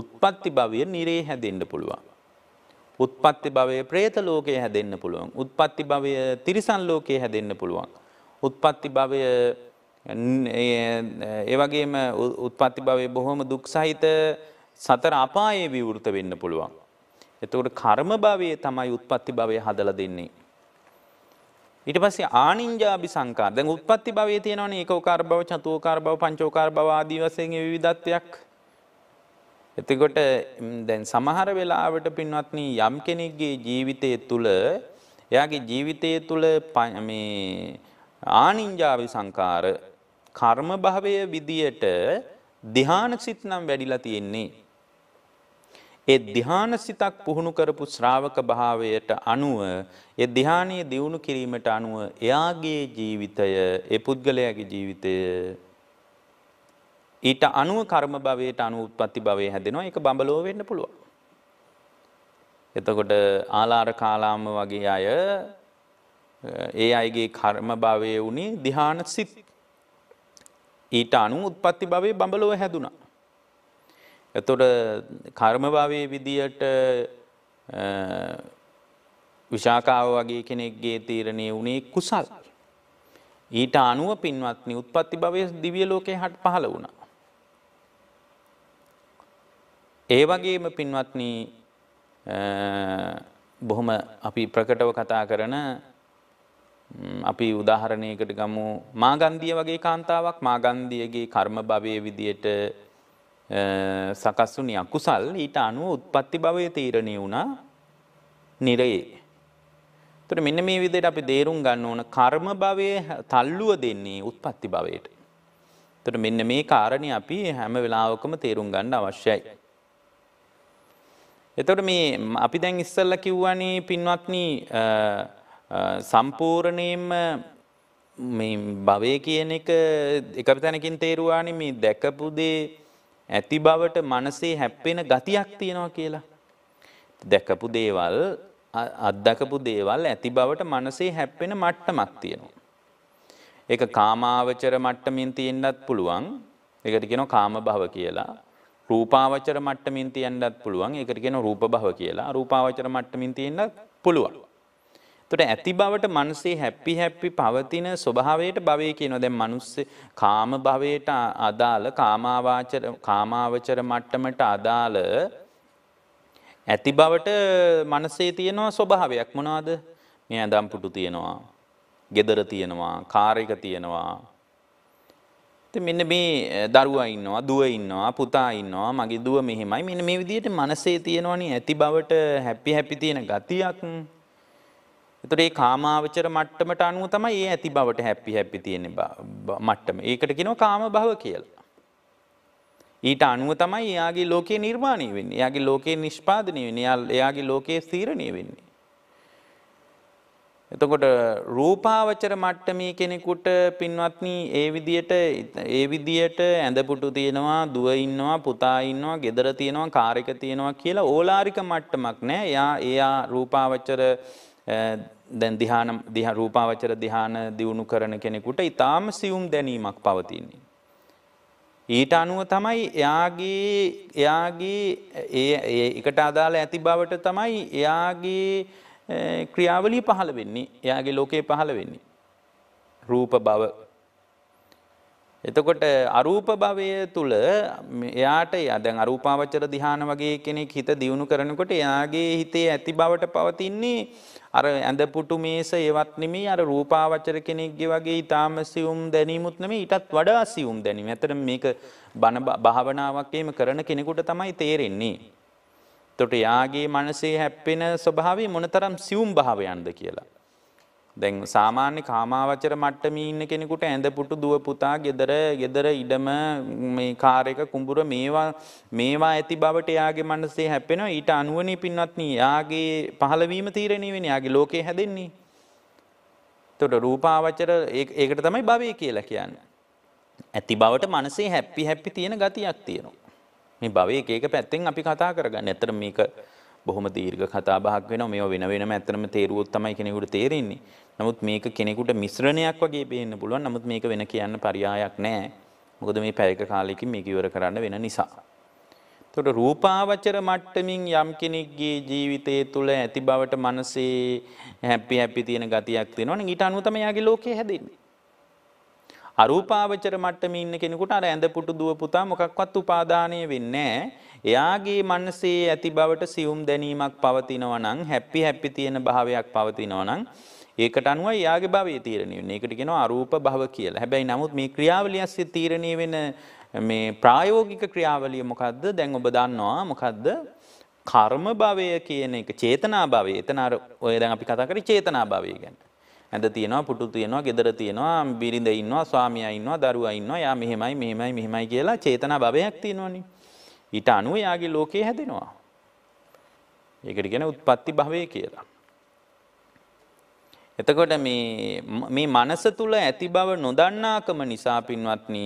උත්පත්ති භවය නිරේ හැදෙන්න පුළුවන්. උත්පත්ති භවය പ്രേත ලෝකයේ හැදෙන්න පුළුවන්. උත්පත්ති භවය තිරිසන් ලෝකයේ හැදෙන්න පුළුවන්. උත්පත්ති භවය ඒ වගේම උත්පත්ති භවයේ බොහොම දුක් සහිත සතර අපායේ විවෘත වෙන්න පුළුවන්. එතකොට කර්ම භවයේ තමයි උත්පත්ති භවය හදලා දෙන්නේ. ඊට පස්සේ ආනින්ජාභි සංකාර. දැන් උත්පත්ති භවයේ තියෙනවනේ ඒකෝකාර භව, චතුෝකාර භව, පංචෝකාර භව ආදී වශයෙන් විවිධත්වයක්. එතකොට දැන් සමහර වෙලාවට පින්වත්නි යම් කෙනෙක්ගේ ජීවිතය තුළ එයාගේ ජීවිතය තුළ මේ ආනින්ජාභි සංකාර කර්ම භවය විදියට ධ්‍යාන සිත් නම් වැඩිලා තියෙන්නේ. ඒ ධ්‍යාන සිතක් පුහුණු කරපු ශ්‍රාවක භාවයට අනුව ඒ ධ්‍යානයේ දියුණු කිරීමට අනුව එයාගේ ජීවිතය ඒ පුද්ගලයාගේ ජීවිතය ඊට අනුව කර්ම භවයට අනුව උත්පත්ති භවය හැදෙනවා ඒක බඹලෝ වෙන්න පුළුවන්. එතකොට ආලාර කාලාම වගේ අය ඒ අයගේ කර්ම භවයේ උනේ ධ්‍යාන සිත් ඊට අනුව උත්පත්ති භවයේ බඹලෝ හැදුනා. එතොට කර්මභාවය විදියට විශාකාව වගේ කෙනෙක්ගේ තීරණය වුණේ කුසල්. ඊට අනුව පින්වත්නි උත්පත්ති භවය දිවිය ලෝකේ හට පහළ වුණා. ඒ වගේම පින්වත්න බොහොම අපි ප්‍රකටව කතා කරන අපි උදාහරණයකට ගමු මාගන්දිය වගේ කාන්තාවක් මාගන්දියගේ කර්ම භවය විදියට සකස්සුනි eh, අකුසල් ඊට අනුව උත්පත්ති භවය තීරණය වුණා නිරයේ. තොට මෙන්න මේ විදියට අපි දේරුම් ගන්න ඕන කර්ම භවය තල්ලුව දෙන්නේ උත්පත්ති භවයට. තොට මෙන්න මේ කාරණය අපි හැම වෙලාවකම තේරුම් ගන්න අවශ්‍යයි. එතොට මේ අපි දැන් ඉස්සල්ල කිව්වනේ පින්වත්න සම්පූර්ණයම භවය කියන එක එක තැනකින් තේරුවානි මේ දැකපු දේ ඇති බවට මනසේ හැප්පෙන ගතියක් තියෙනවා කියලා. දැකපු දේවල් අත්දකපු දේවල් ඇති බවට මනසේ හැප්පෙන මට්ටමක් තියෙනවා. ඒක කාමාවචර මට්ටමින් තියෙන්නත් පුළුවන්. ඒකට කියනවා කාම භව කියලා. රූපාවචර මට්ටමින් තියෙන්නත් පුළුවන්. ඒකට කියනවා රූප භව කියලා. රූපාවචර මට්ටමින් තියෙන්නත් පුළුවන්. එතකොට ඇති බවට මනසේ හැපි හැපි පවතින ස්වභාවයට භවය කියනවා. දැන් මිනිස් කාම භවයට අදාළ කාමාවාචර කාමාවචර මට්ටමට අදාළ ඇති බවට මනසේ තියෙනවා ස්වභාවයක් මොනවාද? මේ ඇඳම් පුටු තියෙනවා. gedara තියෙනවා, කාර් එක තියෙනවා, ඉතින් මෙන්න මේ දරුවා ඉන්නවා දුව ඉන්නවා පුතා ඉන්නවා මගේ දුව මෙහෙමයි මෙන්න මේ විදිහට මනසේ තියෙනවනේ ඇති බවට හැපි හැපි තියෙන ගතියක් එතකොට මේ කාමාවචර මට්ටමට අනුව තමයි මේ ඇති බවට හැපි හැපි තියෙන මට්ටම. ඒකට කියනවා කාම භව කියලා. ඊට අනුව තමයි එයාගේ ලෝකේ නිර්මාණය වෙන්නේ. එයාගේ ලෝකේ නිෂ්පාදනය වෙන්නේ. එයාගේ ලෝකේ ස්ථීරණය වෙන්නේ. එතකොට රූපාවචර මට්ටමේ කෙනෙකුට පින්වත්නි ඒ විදියට ඒ විදියට ඇඳපුටු තියෙනවා, දුව ඉන්නවා, පුතා ඉන්නවා, gedara තියෙනවා, කාර් එක තියෙනවා කියලා ඕලාරික මට්ටමක් නෑ. එයා එයා රූපාවචර දැන් දිහාන දිහා රූපාවචර දිහාන දියුණු කරන කෙනෙකුට ඊටාම සියුම් දැනීමක් පවතින්නේ. ඊට අනුව තමයි එයාගේ එයාගේ ඒ එකට අදාළ ඇති බවට තමයි එයාගේ ක්‍රියාවලිය පහළ වෙන්නේ. එයාගේ ලෝකේ පහළ වෙන්නේ. රූප බව එතකොට අරූප භවය තුළ එයාට දැන් අරූපාවචර ධ්‍යාන වගේ කෙනෙක් හිත දියුණු කරනකොට එයාගේ හිතේ ඇති බවට පවතින්නේ අර ඇඳ පුටු මේස ඒවත් නෙමෙයි අර රූපාවචර කෙනෙක්ගේ වගේ ඊටාම සියුම් දැනීමුත් නෙමෙයි ඊටත් වඩා සියුම් දැනීම. ඇත්තට මේක බණ භාවනාවක් එහෙම කරන කෙනෙකුට තමයි තේරෙන්නේ. එතකොට යාගේ මනසේ හැප්පෙන ස්වභාවය මොනතරම් සියුම් භාවයක්ද කියලා. දැන් සාමාන්‍ය කාමාවචර මට්ටමේ ඉන්න කෙනෙකුට ඇඳ පුටු දුව පුතා gedara gedara ඉඩම මේ කාර් එක කුඹුර මේවා මේවා ඇති බවට එයාගේ මනසේ හැපෙනවා ඊට අනුවණී පින්වත් නී එයාගේ පහළවීම තීරණය වෙන්නේ එයාගේ ලෝකේ හැදෙන්නේ එතකොට රූපාවචර ඒකට තමයි භවය කියලා කියන්නේ ඇති බවට මනසේ හැපි හැපි තියෙන ගතියක් තියෙනවා මේ භවය එක එක පැත්තෙන් අපි කතා කරගන්න. ඇත්තට මේක බොහොම දීර්ඝ කතාබහක් වෙන මේ වෙන වෙනම ඇත්තනම තේරුවොත් තමයි කෙනෙකුට තේරෙන්නේ. නමුත් මේක කෙනෙකුට මිශ්‍රණයක් වගේ පේන්න පුළුවන්. නමුත් මේක වෙන කියන්න පරයායක් නැහැ. මොකද මේ පැයක කාලෙකින් මේක ඉවර කරන්න වෙන නිසා. එතකොට රූපාවචර මට්ටමින් යම් කෙනෙක්ගේ ජීවිතයේ තුල ඇති බවට මනසේ හැපි හැපි තියෙන ගතියක් තියෙනවනේ. ඊට අනුව තමයි යාගේ ලෝකය හැදෙන්නේ. අරූපාවචර මට්ටමින් ඉන්න කෙනෙකුට අර ඇඳ පුටු දුව පුතා මොකක්වත් උපාදානය වෙන්නේ නැහැ. එයාගේ මනසේ ඇති බවට සියුම් දැනීමක් පවතිනවා නම් හැපි හැපි තියෙන භාවයක් පවතිනවා නම් ඒකට අනුව එයාගේ භවයේ තීරණය වෙන්නේ. ඒකට කියනවා අරූප භව කියලා. හැබැයි නමුත් මේ ක්‍රියාවලිය ඇස්සේ තීරණය වෙන මේ ප්‍රායෝගික ක්‍රියාවලිය මොකද්ද? දැන් ඔබ දන්නවා මොකද්ද? කර්ම භවය කියන එක චේතනා භවය. එතන අර ඔය දැන් අපි කතා කරේ චේතනා භවය ගැන. ඇඳ තියෙනවා, පුටු තියෙනවා, gedara තියෙනවා, බිරිඳ ඉන්නවා, ස්වාමියා ඉන්නවා, දරුවා ඉන්නවා. යා මෙහෙමයි, මෙහෙමයි, මෙහෙමයි කියලා චේතනා භවයක් තියෙනවනේ. ඊට අනුව යාගේ ලෝකයේ හැදෙනවා. ඒකට ගැන උත්පත්ති භවය කියලා. එතකොට මේ මේ මනස තුල ඇති බව නොදන්නාකම නිසා පින්වත්නි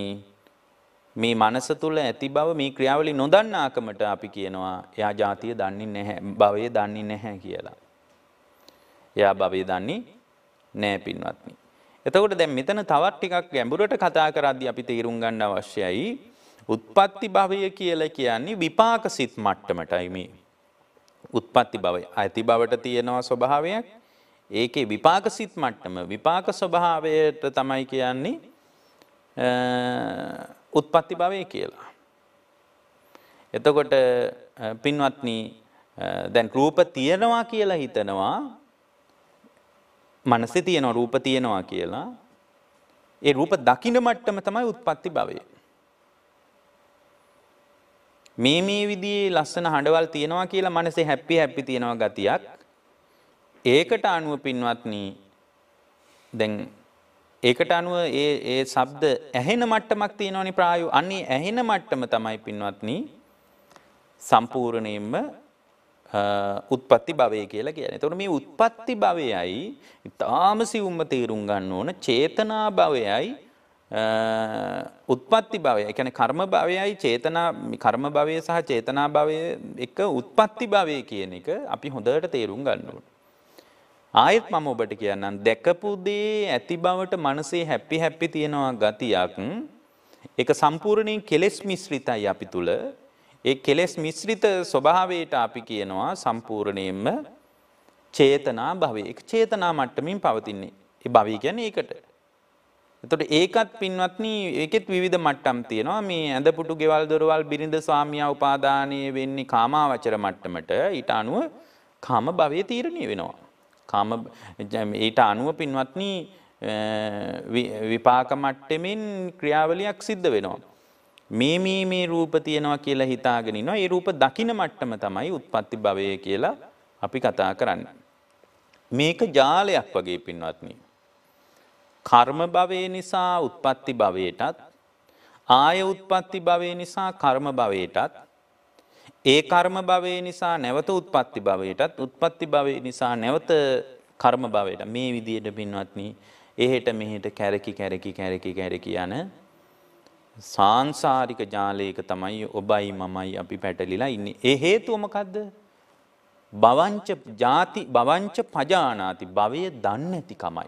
මේ මනස තුල ඇති බව මේ ක්‍රියාවලිය නොදන්නාකමට අපි කියනවා එයා જાතිය දන්නේ නැහැ භවය දන්නේ නැහැ කියලා. එයා භවය දන්නේ නැහැ පින්වත්නි. එතකොට දැන් මෙතන තවත් ටිකක් ගැඹුරට කතා කරද්දී අපි තීරුම් ගන්න අවශ්‍යයි උත්පත්ති භවය කියලා කියන්නේ විපාක සිත් මට්ටමටයි මේ. උත්පත්ති භවය. ඇති බවට තියෙනවා ස්වභාවයක්. ඒකේ විපාක සිත් මට්ටම විපාක ස්වභාවයට තමයි කියන්නේ උත්පත්ති භවය කියලා. එතකොට පින්වත්නි දැන් රූප තියෙනවා කියලා හිතනවා මනසේ තියෙනවා රූප තියෙනවා කියලා ඒ රූප දකින්න මට්ටම තමයි උත්පත්ති භවය. මේ මේ විදිහේ ලස්සන හඬවල් තියෙනවා කියලා මනසේ හැපි හැපි තියෙනවා ගතියක්. ඒකට අනුව පින්වත්නි දැන් ඒකට අනුව ඒ ඒ ශබ්ද ඇහෙන මට්ටමක් තියෙනවනේ ප්‍රායෝ. අන්නේ ඇහෙන මට්ටම තමයි පින්වත්නි සම්පූර්ණයෙන්ම උත්පත්ති භවය කියලා කියන්නේ. එතකොට මේ උත්පත්ති භවයයි ඊටාම සිවුම්ම තේරුම් ගන්න ඕන චේතනා භවයයි උත්පත්ති භවය එකන කර්ම භවයයි චේතනා කර්ම භවය සහ චේතනා භවය එක උත්පත්ති භවය කියන එක අපි හොඳට තේරුම් ගන්නුවට. ආයෙත් මම ඔබට කියන්නම් දැකපුදේ ඇති බවට මනසේ හැපි හැපි තියෙනවා ගතියක් එක සම්පූර්ණයෙන් කෙලෙස් මිශ්‍රිතයි අපි තුළ ඒ කෙලෙස් මිශ්‍රිත ස්වභාවයට අපි කියනවා සම්පූර්ණයෙන්ම චේතනා භවය එක චේතනා මට්ටමින් පවතින්නේ ඒ භවය කියන්නේ ඒකට එතකොට ඒකත් පින්වත්නි ඒකෙත් විවිධ මට්ටම් තියෙනවා මේ ඇඳපුටු ගෙවල් දොරවල් බිරිඳ ස්වාමියා උපාදානයේ වෙන්නේ කාමාවචර මට්ටමට ඊට අනුව කාම භවයේ තීරණය වෙනවා කාම ඊට අනුව පින්වත්නි විපාක මට්ටමින් ක්‍රියාවලියක් සිද්ධ වෙනවා මේ මේ මේ රූප තියෙනවා කියලා හිතාගෙන ඉනවා ඒ රූප දකින මට්ටම තමයි උත්පත්ති භවය කියලා අපි කතා කරන්නේ මේක ජාලයක් වගේ පින්වත්නි කර්ම භවය නිසා උත්පත්ති භවයටත් ආය උත්පත්ති භවය නිසා කර්ම භවයටත් ඒ කර්ම භවය නිසා නැවත උත්පත්ති භවයටත් උත්පත්ති භවය නිසා නැවත කර්ම භවයට මේ විදියට පින්වත්නි එහෙට මෙහෙට කැරකි කැරකි කැරකි කැරකි යන සාංසාරික ජාලයක තමයි ඔබයි මමයි අපි පැටලිලා ඉන්නේ. ඒ හේතුව මොකද්ද? භවංච ಜಾති භවංච පජානාති භවය දන්නේ නැතිකමයි.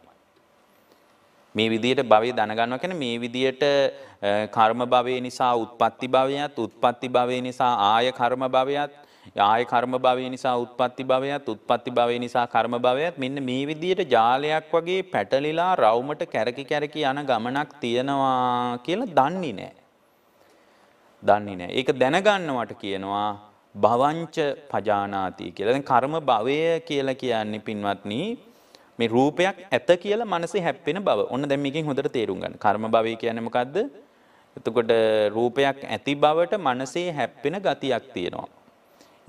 මේ විදියට භවය දැනගන්නවා කියන්නේ මේ විදියට කර්ම භවය නිසා උත්පත්ති භවයත් උත්පත්ති භවය නිසා ආය කර්ම භවයත් ආය කර්ම භවය නිසා උත්පත්ති භවයත් උත්පත්ති භවය නිසා කර්ම භවයත් මෙන්න මේ විදියට ජාලයක් වගේ පැටලිලා රවුමට කැරකි කැරකි යන ගමනක් තියෙනවා කියලා දන්නේ නැහැ. දන්නේ නැහැ. ඒක දැනගන්නවට කියනවා භවංච පජානාති කියලා. දැන් කර්ම භවය කියලා කියන්නේ පින්වත්නි මේ රූපයක් ඇත කියලා මනසේ හැප්පෙන බව. ඔන්න දැන් මේකෙන් හොඳට තේරුම් ගන්න. කර්ම භවය කියන්නේ මොකද්ද? එතකොට රූපයක් ඇති බවට මනසේ හැප්පෙන ගතියක් තියෙනවා.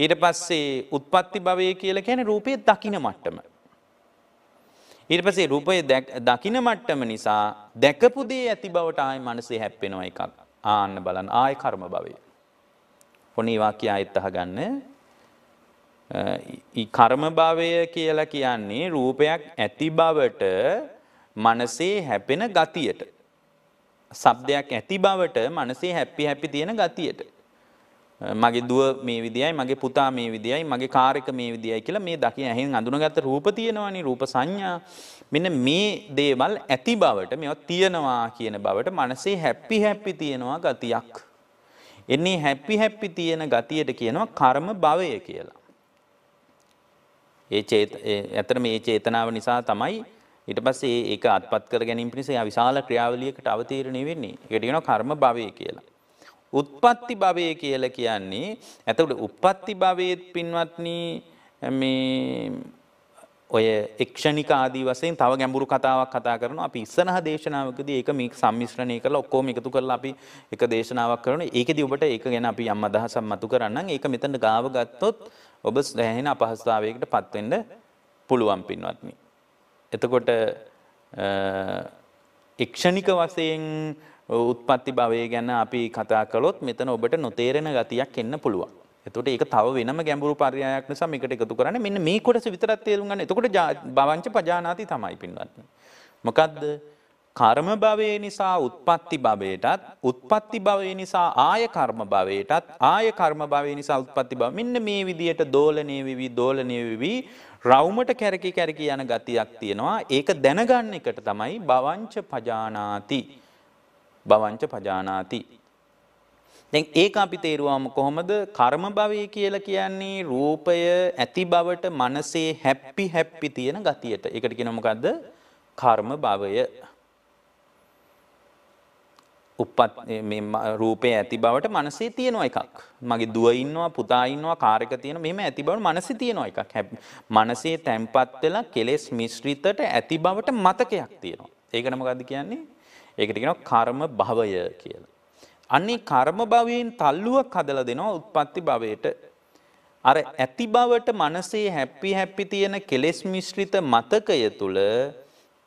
ඊට පස්සේ උත්පත්ති භවය කියලා කියන්නේ රූපයේ දකින මට්ටම. ඊට පස්සේ රූපයේ දකින මට්ටම නිසා දැකපු දේ ඇති බවට ආයි මනසේ හැප්පෙනවා එකක්. ආන්න බලන්න ආයි කර්ම භවය. ඔනි වාක්‍ය ආයෙත් අහගන්න. කර්ම භවය කියලා කියන්නේ රූපයක් ඇති බවට මනසේ හැපෙන ගතියට. ශබ්දයක් ඇති බවට මනසේ හැපි හැපි තියෙන ගතියට. මගේ දුව මේ විදියයි මගේ පුතා මේ විදියයි මගේ කාර්යක මේ විදියයි කියලා මේ දකින ඇහෙන් අඳුනගත්ත රූප තියෙනවනේ රූප සංඥා මෙන්න මේ දේවල් ඇති බවට මේවා තියෙනවා කියන බවට මනසේ හැපි හැපි තියෙනවා ගතියක් එන්නේ හැපි හැපි තියෙන ගතියට කියනවා කර්ම භවය කියලා ඒ ඇතර මේ චේතනාව නිසා තමයි ඊට පස්සේ ඒක අත්පත් කර ගැනීම පිණිස යා විශාල ක්‍රියාවලියකට අවතීර්ණය වෙන්නේ. ඒකට කියනවා කර්ම භවය කියලා. උත්පත්ති භවය කියලා කියන්නේ එතකොට උත්පත්ති භවයේත් පින්වත්නි මේ ඔය එක්ෂණික ආදී වශයෙන් තව ගැඹුරු කතාවක් කතා කරනවා. අපි ඉස්සරහ දේශනාවකදී ඒක මේ සම්මිශ්‍රණය කරලා ඔක්කොම එකතු කරලා අපි එක දේශනාවක් කරනවා. ඒකෙදී ඔබට ඒක ගැන අපි යම් අදහසක් මතු කරන්නම්. ඒක මෙතන ගාව ගත්තොත් ඔබ සෑහෙන අපහස්ථාවයකට පත්වෙන්න පුළුවන් පින්වත්නි. එතකොට එක්ෂණික වසයෙන් උත්පත්ති භවය ගැන අපි කතා කළොත් මෙතන ඔබට නොතේරෙන ගතියක් එන්න පුළුවන්. එතකොට ඒක තව වෙනම ගැඹුරු පර්යායක් නිසා මේකට එකතු කරන්නේ මෙන්න මේ කොටස විතරක් තේරුම් ගන්න. එතකොට භවංච පජානාති තමයි පින්වත්නි. මොකද්ද? කර්ම භවය නිසා උත්පත්ති භවයටත් උත්පත්ති භවය නිසා ආය කර්ම භවයටත් ආය කර්ම භවය නිසා උත්පත්ති භව මෙන්න මේ විදියට දෝලනය වෙවි දෝලනය වෙවි රවුමට කැරකි කැරකි යන ගතියක් තියෙනවා ඒක දැනගන්න එකට තමයි භවංච පජානාති භවංච පජානාති දැන් ඒක අපි තේරුවාම කොහොමද කර්ම භවය කියලා කියන්නේ රූපය ඇති බවට මනසේ හැප්පි හැප්පි තියෙන ගතියට ඒකට කියන මොකද්ද කර්ම භවය උපත් රූපය ඇති බවට මනසේ තියෙනවා එකක්. මගේ දුව ඉන්නවා පුතා ඉන්නවා කාර්යක තියෙන මෙහෙම ඇති බව මනසේ තියෙනවා එකක්. මනසේ තැම්පත් වෙලා කෙලෙස් මිශ්‍රිතට ඇති බවට මතකයක් තියෙනවා. ඒකට මොකද්ද කියන්නේ? ඒකට කියනවා කර්ම භවය කියලා. අන්නේ කර්ම භවයෙන් තල්ලුවක් හදලා දෙනවා උත්පත්ති භවයට. අර ඇති බවට මනසේ හැපි හැපි තියෙන කෙලෙස් මිශ්‍රිත මතකය තුළ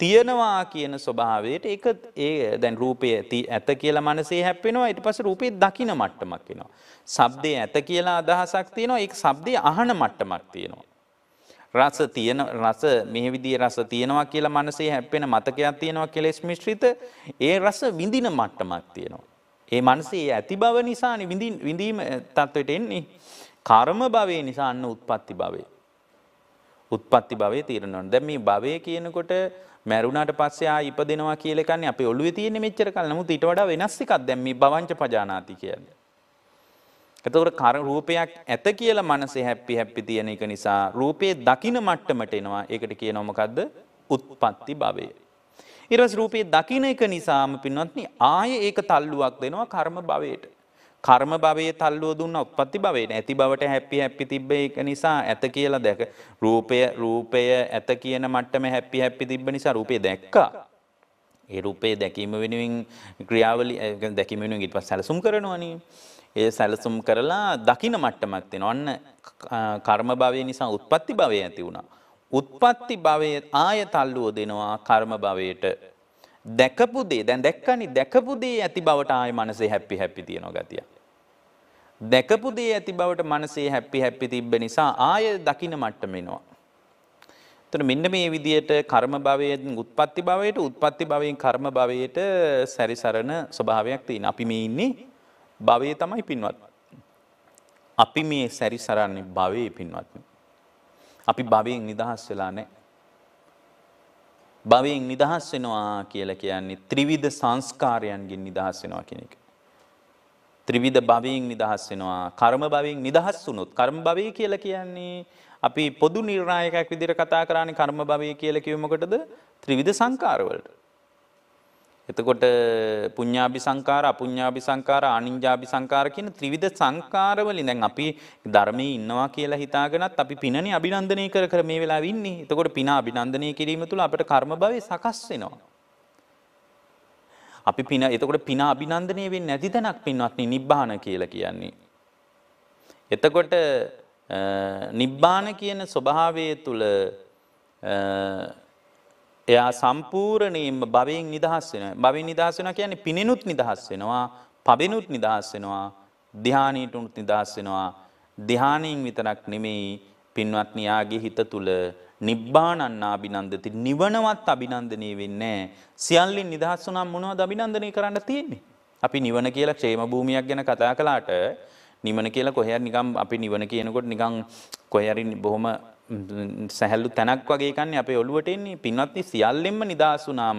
තියෙනවා කියන ස්වභාවයට ඒක ඒ දැන් රූපය ඇත කියලා මනසේ හැප්පෙනවා ඊට පස්සේ රූපේ දකින මට්ටමක් එනවා. ශබ්දේ ඇත කියලා අදහසක් තියෙනවා ඒක ශබ්දේ අහන මට්ටමක් තියෙනවා. රස තියෙන රස මේ විදිහේ රස තියෙනවා කියලා මනසේ හැප්පෙන මතකයක් තියෙනවා කෙලෙස් මිශ්‍රිත ඒ රස විඳින මට්ටමක් තියෙනවා. ඒ මනසේ ඇති බව නිසානේ විඳින් විඳීම තත්වයට එන්නේ. කර්ම භවයේ නිසා අන්න උත්පත්ති භවයේ. උත්පත්ති භවයේ තීරණය වෙනවා. දැන් මේ භවය කියනකොට මැරුණට පස්සේ ආ ඉපදෙනවා කියලා එකන්නේ අපේ ඔළුවේ තියෙන මෙච්චර කල්. නමුත් ඊට වඩා වෙනස් එකක් දැන් මේ භවංච පජානාති කියන්නේ. එතකොට කර රූපයක් ඇත කියලා මනසේ හැප්පි හැප්පි තියෙන එක නිසා රූපේ දකින මට්ටමට එනවා. ඒකට කියනවා මොකද්ද? උත්පත්ති භවය. ඊට පස්සේ රූපේ දකින එක නිසාම පින්වත්නි ආයේ ඒක තල්ලුවක් දෙනවා කර්ම භවයට. කර්ම භවයේ තල්ලුව දුන්න උත්පත්ති භවයේ නැති බවට හැපි හැපි තිබ්බ ඒක නිසා ඇත කියලා දැක රූපය රූපය ඇත කියන මට්ටම හැපි හැපි තිබ්බ නිසා රූපය දැක්කා ඒ රූපේ දැකීම වෙනුවෙන් ක්‍රියාවලි දැකීම වෙනුවෙන් ඊට පස්සේ සැලසුම් කරනවනේ ඒ සැලසුම් කරලා දකින මට්ටමක් තියෙනවා අන්න කර්ම භවය නිසා උත්පත්ති භවය ඇති වුණා උත්පත්ති භවයේ ආය තල්ලුව දෙනවා කර්ම භවයට දැකපු දේ දැන් දැක්කනි දැකපු දේ ඇති බවට ආයේ මනසේ හැපි හැපි තියන ගතිය. දැකපු දේ ඇති බවට මනසේ හැපි හැපි තිබ්බ නිසා ආය දකින මට්ටම එනවා. එතන මෙන්න මේ විදියට කර්ම භවයෙන් උත්පත්ති භවයට උත්පත්ති භවයෙන් කර්ම භවයට සැරිසරන ස්වභාවයක් තියෙන. අපි මේ ඉන්නේ භවයේ තමයි පින්වත්. අපි මේ සැරිසරන්නේ භවයේ පින්වත්. අපි භවයෙන් නිදහස් වෙලා නැහැ. භවයෙන් නිදහස් වෙනවා කියලා කියන්නේ ත්‍රිවිධ සංස්කාරයන්ගෙන් නිදහස් වෙනවා කියන එක. ත්‍රිවිධ භවයෙන් නිදහස් වෙනවා. කර්ම භවයෙන් නිදහස් වුණොත් කර්ම භවය කියලා කියන්නේ අපි පොදු නිර්ණායකයක් විදිහට කතා කරන්නේ කර්ම භවය කියලා කිව්වෙ මොකටද? ත්‍රිවිධ සංකාරවලට. එතකොට පුඤ්ඤාභි සංකාර, අපුඤ්ඤාභි සංකාර, ආනිඤ්ඤාභි සංකාර කියන ත්‍රිවිධ සංකාරවලින් දැන් අපි ධර්මයේ ඉන්නවා කියලා හිතාගෙනත් අපි පිනනේ අභිනන්දනය කර කර මේ වෙලාවේ ඉන්නේ. එතකොට පින අභිනන්දනය කිරීම තුළ අපිට කර්ම භවයේ සකස් වෙනවා. අපි පින එතකොට පින අභිනන්දනය වෙන්නේ නැති තැනක් පින්වත්නි නිබ්බාන කියලා කියන්නේ. එතකොට නිබ්බාන කියන ස්වභාවය තුළ එයා සම්පූර්ණයෙන්ම භවයෙන් නිදහස් වෙනවා. භවෙන් නිදහස් වෙනවා කියන්නේ පිනිනුත් නිදහස් වෙනවා, පබිනුත් නිදහස් වෙනවා, ධානීට උනුත් නිදහස් වෙනවා. ධානයෙන් විතරක් නෙමෙයි පින්වත්නි යාගේ හිත තුල නිබ්බාණන් අභිනන්දති නිවනවත් අභිනන්දනය වෙන්නේ සියල්ලින් නිදහස් වුණාම මොනවද අභිනන්දනය කරන්න තියෙන්නේ? අපි නිවන කියලා ක්ෂේම භූමියක් ගැන කතා කළාට නිවන කියලා කොහේ නිකම් අපි නිවන කියනකොට නිකම් කොහේ හරි බොහොම සැහැල්ලු තැනක් වගේ කන්නේ අපේ ඔළුවට එන්නේ පින්වත්නි සියල්ලෙන්ම නිදහසුනාම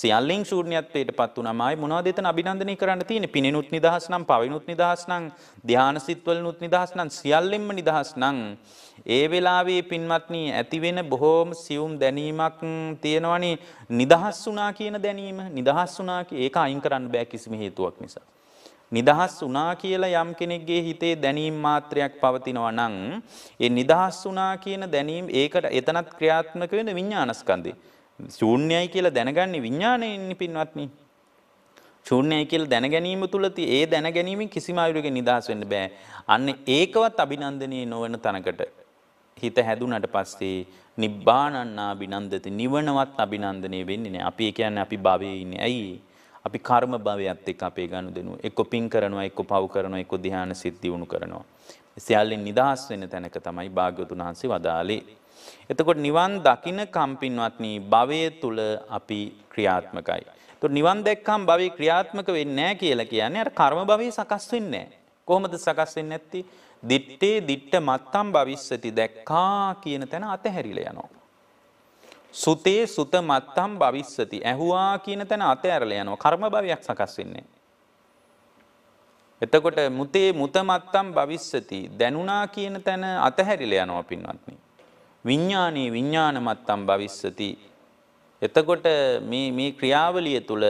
සියල්ලෙන් ශූන්‍යත්වයට පත් වුණාම ආයි මොනවද එතන අභිනන්දනය කරන්න තියෙන්නේ පිනිනුත් නිදහස් නම් පවිනුත් නිදහස් නම් ධානසිටවලනුත් නිදහස් නම් සියල්ලෙන්ම නිදහස් නම් ඒ වෙලාවේ පින්වත්නි ඇති වෙන බොහෝම සියුම් දැනීමක් තියෙනවනේ නිදහස් වුණා කියන දැනීම නිදහස් වුණා ඒක අයින් කරන්න බෑ කිසිම හේතුවක් නිසා නිදහස් වුණා කියලා යම් කෙනෙක්ගේ හිතේ දැනීම් මාත්‍රයක් පවතිනවා නම් ඒ නිදහස් වුණා කියන දැනීම ඒකට එතනත් ක්‍රියාත්මක වෙන විඥානස්කන්ධේ. ශූන්‍යයි කියලා දැනගන්නේ විඥාණයෙන් පින්වත්නි. ශූන්‍යයි කියලා දැන ගැනීම තුල ඒ දැන ගැනීමෙන් කිසිම අයුරක නිදහස් වෙන්න බෑ. අන්න ඒකවත් අභිනන්දනීය නොවන තැනකට හිත හැදුනට පස්සේ නිබ්බාණන්නා අභිනන්දති නිවනවත් අභිනන්දනය වෙන්නේ නැහැ. අපි කියන්නේ අපි භවයේ ඉන්නේ. ඇයි? අපි කර්ම භවයත් එක්ක අපේ ගනුදෙනු එක්ක පින් කරනවා එක්ක පව් කරනවා එක්ක ධ්‍යාන සිද්ධි වුණු කරනවා. සියල්ලෙන් නිදහස් වෙන තැනක තමයි භාග්‍යවතුන් වහන්සේ වදාළේ. එතකොට නිවන් දකින කම්පින්වත්නි භවය තුල අපි ක්‍රියාත්මකයි. එතකොට නිවන් දැක්කම භවය ක්‍රියාත්මක වෙන්නේ නැහැ කියලා කියන්නේ අර කර්ම භවය සකස් වෙන්නේ නැහැ. කොහොමද සකස් වෙන්නේ නැත්තේ? දිත්තේ දිත්ත මත්තම් භවිස්සති දැක්කා කියන තැන අතහැරිලා යනවා. සුතේ සුත මත්තම් භවිස්සති. ඇහුවා කියන තැන අතෑරලා යනවා. කර්ම භවයක් සකස් වෙන්නේ. එතකොට මුතේ මුත මත්තම් භවිස්සති. දැනුණා කියන තැන අතහැරිලා යනවා පින්වත්නි. විඥානේ විඥාන මත්තම් භවිස්සති. එතකොට මේ මේ ක්‍රියාවලිය තුල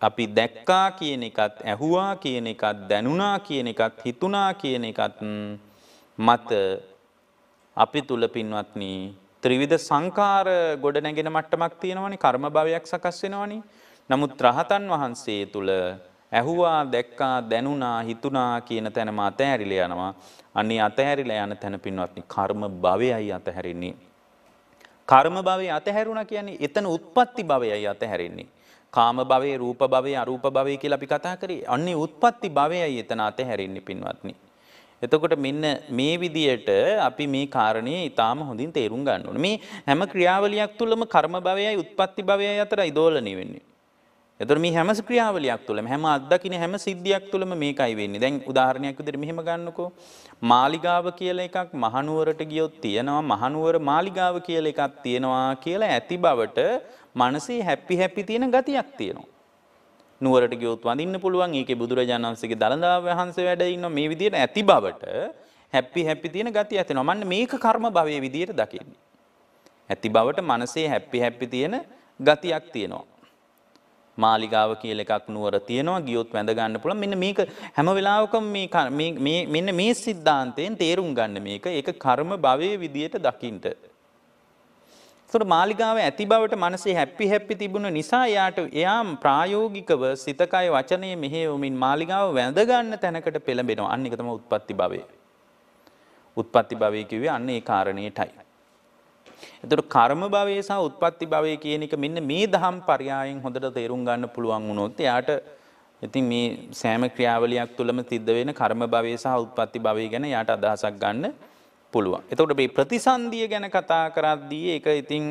අපි දැක්කා කියන එකත් ඇහුවා කියන එකත් දැනුණා කියන එකත් හිතුණා කියන එකත් මත අපි තුල පින්වත්නි ත්‍රිවිධ සංකාර ගොඩනැගෙන මට්ටමක් තියෙනවනේ කර්ම භවයක් සකස් වෙනවනේ. නමුත් රහතන් වහන්සේ තුල ඇහුවා දැක්කා දැනුණා හිතුණා කියන තැනම අතහැරිලා යනවා. අනේ අතහැරිලා යන තැන පින්වත්නි කර්ම භවයයි අතහැරෙන්නේ. කර්ම භවය අතහැරුණා කියන්නේ එතන උත්පත්ති භවයයි අතහැරෙන්නේ. කාම භවයේ රූප භවයේ අරූප භවයේ කියලා අපි කතා කරේ. අන්නේ උත්පත්ති භවයයි එතන අතහැරෙන්නේ පින්වත්නි. එතකොට මෙන්න මේ විදියට අපි මේ කාරණය ඉතාම හොඳින් තේරුම් ගන්න ඕන. මේ හැම ක්‍රියාවලියක් තුළම කර්ම භවයයි උත්පත්ති භවයයි අතර ඉදෝලනය වෙන්නේ. එතකොට මේ හැම ක්‍රියාවලියක් තුළම හැම අත්දකින්න හැම සිද්ධියක් තුළම මේකයි වෙන්නේ. දැන් උදාහරණයක් විදිහට මෙහෙම ගන්නකෝ. මාලිගාව කියලා එකක් මහනුවරට ගියොත් තියෙනවා මහනුවර මාලිගාව කියලා එකක් තියෙනවා කියලා ඇති බවට මනසේ හැපි හැපි තියෙන ගතියක් තියෙනවා. නුවරට ගියොත් වඳින්න පුළුවන් ඒකේ බුදුරජාණන් වහන්සේගේ දළදා වහන්සේ වැඩ ඉන්න මේ විදිහට ඇති බවට හැපි හැපි තියෙන ගතිය ඇතිනවා. මන්න මේක කර්ම භවයේ විදිහට දකින්නේ. ඇති බවට මනසේ හැපි හැපි තියෙන ගතියක් තියෙනවා. මාලිගාව කියල එකක් නුවර තියෙනවා ගියොත් වැඳගන්න පුළ මෙන්න මේක හැම වෙලාවකම මෙන්න මේ සිද්ධාන්තයෙන් තේරුම් ගන්න මේක ඒ කර්ම භවය විදියට දකිින්ට. තොට මාලිගාව ඇති බවට මනසේ හැපි හැපි තිබුණ නිසා යාට එයාම් ප්‍රායෝගිකව සිතකයි වචනය මෙහෙවමින් මාලිගාව වැඳගන්න තැනකට පෙළඹෙනවා අන්නිකතම උත්පත්ති භවය. උත්පත්ති භවයකිවේ අන්න ඒ කාරණයටයි. එතුට කර්ම භවය සහ උත්පත්ති භවය කියන එක මෙන්න මේ දහම් පරියායෙන් හොඳට තේරුම් ගන්න පුළුවන් වුණොත් එයාට ඉතින් මේ සෑම ක්‍රියාවලියක් තුළම තිද්ද වෙන කර්ම භවය සහ උත්පත්ති භවය ගැන යාට අදහසක් ගන්න පුළුවන්. එතකොට මේ ප්‍රතිසන්දිය ගැන කතා කරද්දී ඒක ඉතින්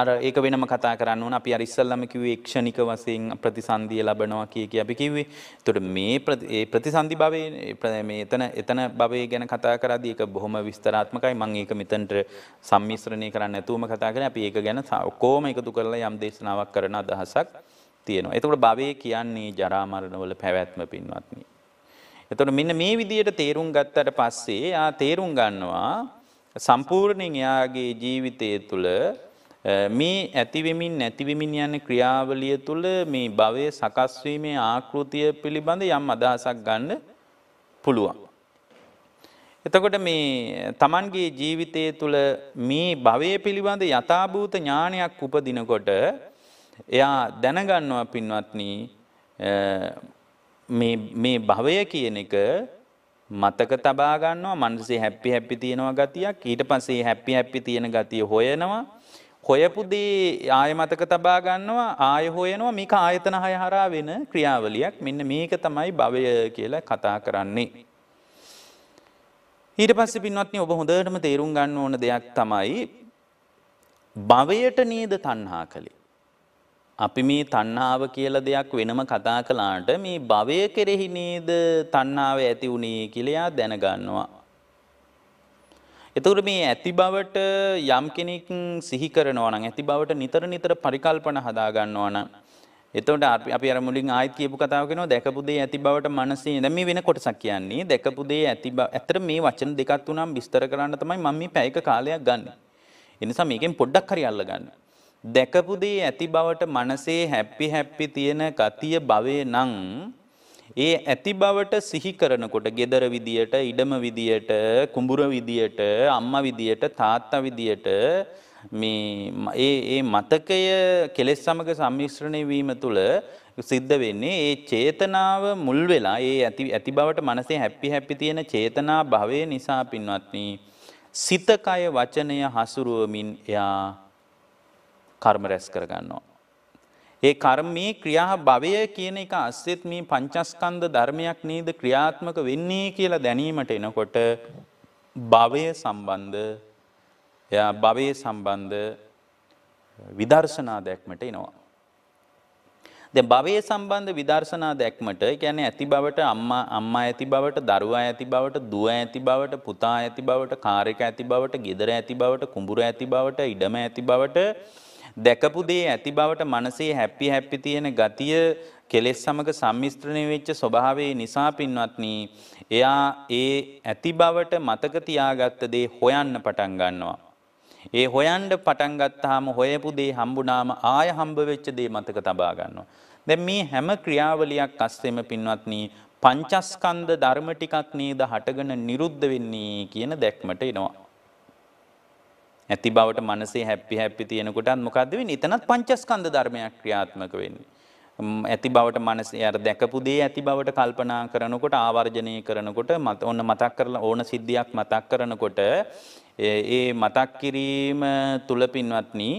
අර ඒක වෙනම කතා කරන්න ඕන අපි අර ඉස්සල්ලාම කිව්වේ ක්ෂණික වශයෙන් ප්‍රතිසන්දිය ලැබනවා කිය කිය අපි කිව්වේ. එතකොට මේ ඒ ප්‍රතිසන්දි භවයේ මේ එතන එතන භවයේ ගැන කතා කරද්දී ඒක බොහොම විස්තරාත්මකයි. මම ඒක මෙතනට සම්මිශ්‍රණය කරන්න නැතුවම කතා කරන්නේ. අපි ඒක ගැන ඔක්කොම එකතු කරලා යම් දේශනාවක් කරන අදහසක් තියෙනවා. එතකොට භවයේ කියන්නේ ජරා මරණ වල පැවැත්ම පින්වත්නි. එතකොට මෙන්න මේ විදියට තේරුම් ගත්තට පස්සේ එයා තේරුම් ගන්නවා සම්පූර්ණයෙන් එයාගේ ජීවිතය තුළ මේ ඇතිවෙමින් නැතිවෙමින් යන ක්‍රියාවලිය තුළ මේ භවය සකස් වීමේ ආකෘතිය පිළිබඳ යම් අදහසක් ගන්න පුළුවන්. එතකොට මේ තමන්ගේ ජීවිතය තුළ මේ භවය පිළිබඳ යථාභූත ඥානයක් උපදිනකොට එයා දැනගන්නවා පින්වත්නී මේ භවය කියන එක මතක තබා ගන්නවා මනසේ හැපි හැපි තියෙනවා ගතියක් ඊට පස්සේ හැපි හැපි තියෙන ගතිය හොයනවා හොයපු දේ ආය මතක තබා ගන්නවා ආය හොයනවා මේක ආයතන හය හරහා වෙන ක්‍රියාවලියක් මෙන්න මේක තමයි භවය කියලා කතා කරන්නේ ඊට පස්සේ පින්වත්නි ඔබ හොඳටම තේරුම් ගන්න ඕන දෙයක් තමයි භවයට නේද තණ්හා කළේ අපි මේ තණ්හාව කියලා දෙයක් වෙනම කතා කළාට මේ භවය කෙරෙහි නේද තණ්හාව ඇති වුණේ කියලා දැනගන්නවා. එතකොට මේ ඇති බවට යම් කෙනෙක් සිහි කරනවා නම් ඇති බවට නිතර නිතර පරිකල්පන හදා ගන්නවා නම් එතකොට අපි අපි අර මුලින් ආයෙත් කියපු කතාව කියනවා දැකපු දේ ඇති බවට මනසේ දැන් මේ වෙන කොටසක් කියන්නේ දැකපු දේ ඇති බව. ඇත්තට මේ වචන දෙකක් තුනක් විස්තර කරන්න තමයි මම මේ පැයක කාලයක් ගන්න. ඒ නිසා මේකෙන් පොඩ්ඩක් හරි අල්ල ගන්න. දැකපු දේ ඇති බවට මනසේ හැප්පි හැප්පි තියෙන කතිය භවයේ නම් ඒ ඇති බවට සිහි කරනකොට gedara විදියට ඉඩම විදියට කුඹුර විදියට අම්මා විදියට තාත්තා විදියට මේ ඒ ඒ මතකය කෙලෙස් සමග සම්මිශ්‍රණය වීම තුළ සිද්ධ වෙන්නේ ඒ චේතනාව මුල් වෙලා ඒ ඇති ඇති බවට මනසේ හැප්පි හැප්පි තියෙන චේතනා භවය නිසා පින්වත්නි සිත කය වචනය හසුරුවමින් එයා කර්ම රැස් කරගන්නවා. ඒ කර්මයේ ක්‍රියා භවය කියන එක අස්සෙත් මේ පංචස්කන්ධ ධර්මයක් නේද ක්‍රියාත්මක වෙන්නේ කියලා දැනීමට එනකොට භවය සම්බන්ධ එයා භවයේ සම්බන්ධ විදර්ශනා දැක්මට එනවා. දැන් භවයේ සම්බන්ධ විදර්ශනා දැක්මට කියන්නේ ඇති බවට අම්මා අම්මා ඇති බවට දරුවා ඇති බවට දුව ඇති බවට පුතා ඇති බවට කාර්යක ඇති බවට ගෙදර ඇති බවට කුඹුර ඇති බවට ඉඩම ඇති බවට දැකපු දේ ඇති බවට මනසේ හැපි හැපි තියෙන ගතිය කෙලෙස් සමග සම්මිශ්‍රණය වෙච්ච ස්වභාවයේ නිසා පින්වත්නි එයා ඒ ඇති බවට මතක තියාගත්ත දේ හොයන්න පටන් ගන්නවා. ඒ හොයන්න පටන් ගත්තාම හොයපු දේ හම්බුනාම ආය හම්බ වෙච්ච දේ මතක තබා ගන්නවා. දැන් මේ හැම ක්‍රියාවලියක් අස්සෙම පින්වත්නි පංචස්කන්ධ ධර්ම ටිකක් නේද හටගෙන නිරුද්ධ වෙන්නේ කියන දැක්මට එනවා. ඇති බවට මනසේ හැපි හැපි තියෙනකොටත් මොකක්ද වෙන්නේ? එතනත් පංචස්කන්ධ ධර්මයක් ක්‍රියාත්මක වෙන්නේ. ඇති බවට මනසේ අර දැකපු දේ ඇති බවට කල්පනා කරනකොට ආවර්ජනය කරනකොට මත ඔන්න මතක් කරලා ඕන සිද්ධියක් මතක් කරනකොට ඒ මතක් කිරීම තුල පින්වත්නි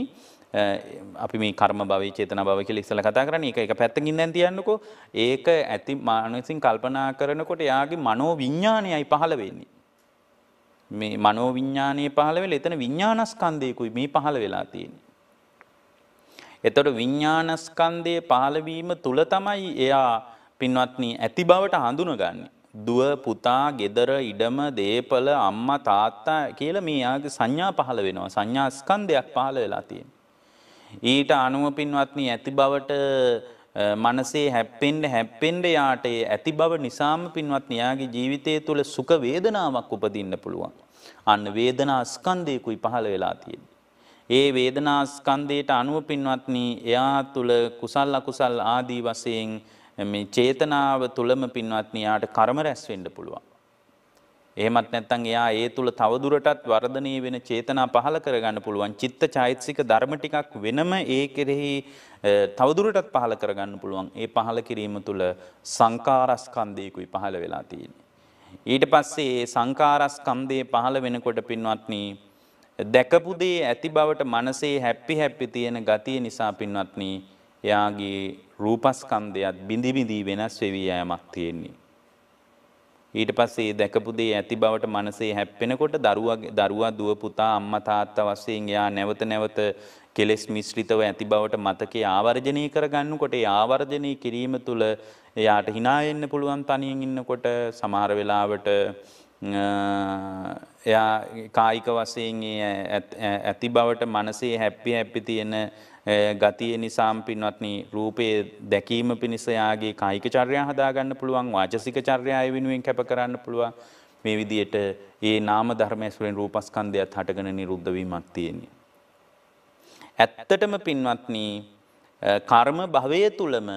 අපි මේ කර්ම භවයේ චේතන භව කියලා ඉස්සලා කතා කරන්නේ ඒක එක පැත්තකින් දැන් තියන්නකෝ ඒක ඇති මානසින් කල්පනා කරනකොට එයාගේ මනෝ විඥානයයි පහළ වෙන්නේ මේ මනෝ විඤ්ඥානය පහළ වෙල එතන විඤ්ඥානස්කන්දයකුයි මේ පහළ වෙලා තියෙන. එතොට විඤ්ඥානස්කන්දය පහලවීම තුළ තමයි එයා පින්වත්නී ඇති බවට හඳුනගන්න. දුව පුතා ගෙදර ඉඩම දේපල අම්ම තාත්තා කියල මේ යාගේ සංඥා පහළ වෙනවා සංඥාස්කන්දයක් පහළ වෙලා තියෙන. ඊට අනුව පින්වත්නී ඇති බවට මනසේ හැප්පෙන්ඩ හැප්පෙන්ඩ යාට ඇති බව නිසාම පින්වත් නයාගේ ජීවිතය තුළ සුක වේදනාවක් උපදින්න පුළුවන්. අන්න වේදනා ස්කන්දයකුයි පහළ වෙලා තියෙන. ඒ වේදනා ස්කන්දයට අනුව පින්වත්නී එයා තුළ කුසල් අකුසල් ආදී වසයෙන් චේතනාව තුළම පින්වත්නයාට කරම රැස්වෙන්ඩ පුළුවන්. එහෙමත් නැත්නම් එයා ඒ තුල තවදුරටත් වර්ධනීය වෙන චේතනා පහල කරගන්න පුළුවන් චිත්ත චෛතසික ධර්ම ටිකක් වෙනම ඒ කෙරෙහි තවදුරටත් පහල කරගන්න පුළුවන් ඒ පහල කිරීම තුල සංකාරස්කන්ධයකුයි පහල වෙලා තියෙන්නේ ඊට පස්සේ ඒ සංකාරස්කන්ධය පහල වෙනකොට පින්වත්නි දැකපු දේ ඇති බවට මනසේ හැපි හැපි තියෙන ගතිය නිසා පින්වත්නි එයාගේ රූපස්කන්ධයත් බිඳි බිඳි වෙනස් වෙවි යෑමක් තියෙන්නේ ඊට පස්සේ දැකපු දේ ඇති බවට මනසේ හැප්පෙනකොට දරුවා දරුවා දුව පුතා අම්මා තාත්තා වශයෙන් එයා නැවත නැවත කෙලෙස් මිශ්‍රිතව ඇති බවට මතකේ ආවර්ජනය කරගන්නකොට ඒ ආවර්ජනය කිරීම තුළ එයාට hina වෙන්න පුළුවන් තනියෙන් ඉන්නකොට සමහර වෙලාවට එයා කායික වශයෙන් ඇති බවට මනසේ හැප්පි හැප්පි තියෙන ගතිය නිසාම් පින්වත්නි රූපයේ දැකීම පිණිස යාගේ කායික චර්යා හදාගන්න පුළුවන් වාචසික චර්යාය වෙනුවෙන් කැප කරන්න පුළුවන් මේ විදියට ඒ නාම ධර්මය ඇසුරෙන් රූපස්කන්ධයත් හටගෙන නිරුද්ධ වීමක් තියෙනවා. ඇත්තටම පින්වත්නි කර්ම භවය තුලම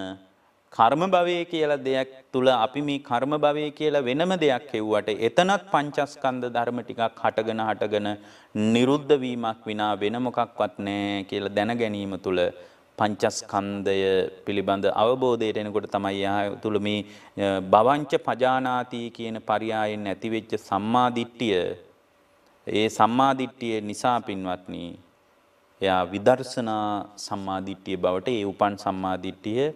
කර්ම භවය කියලා දෙයක් තුල අපි මේ කර්ම භවය කියලා වෙනම දෙයක් හෙව්වට එතනත් පංචස්කන්ධ ධර්ම ටිකක් හටගෙන හටගෙන නිරුද්ධ වීමක් විනා වෙන මොකක්වත් නැහැ කියලා දැන ගැනීම තුල පංචස්කන්ධය පිළිබඳ අවබෝධයට එනකොට තමයි තුල මේ භවංච පජානාති කියන පරයයන් ඇතිවෙච්ච සම්මාදිට්ඨිය ඒ සම්මාදිට්ඨිය නිසා පින්වත්නි එයා විදර්ශනා සම්මාදිට්ඨිය බවට ඒ උපන් සම්මාදිට්ඨිය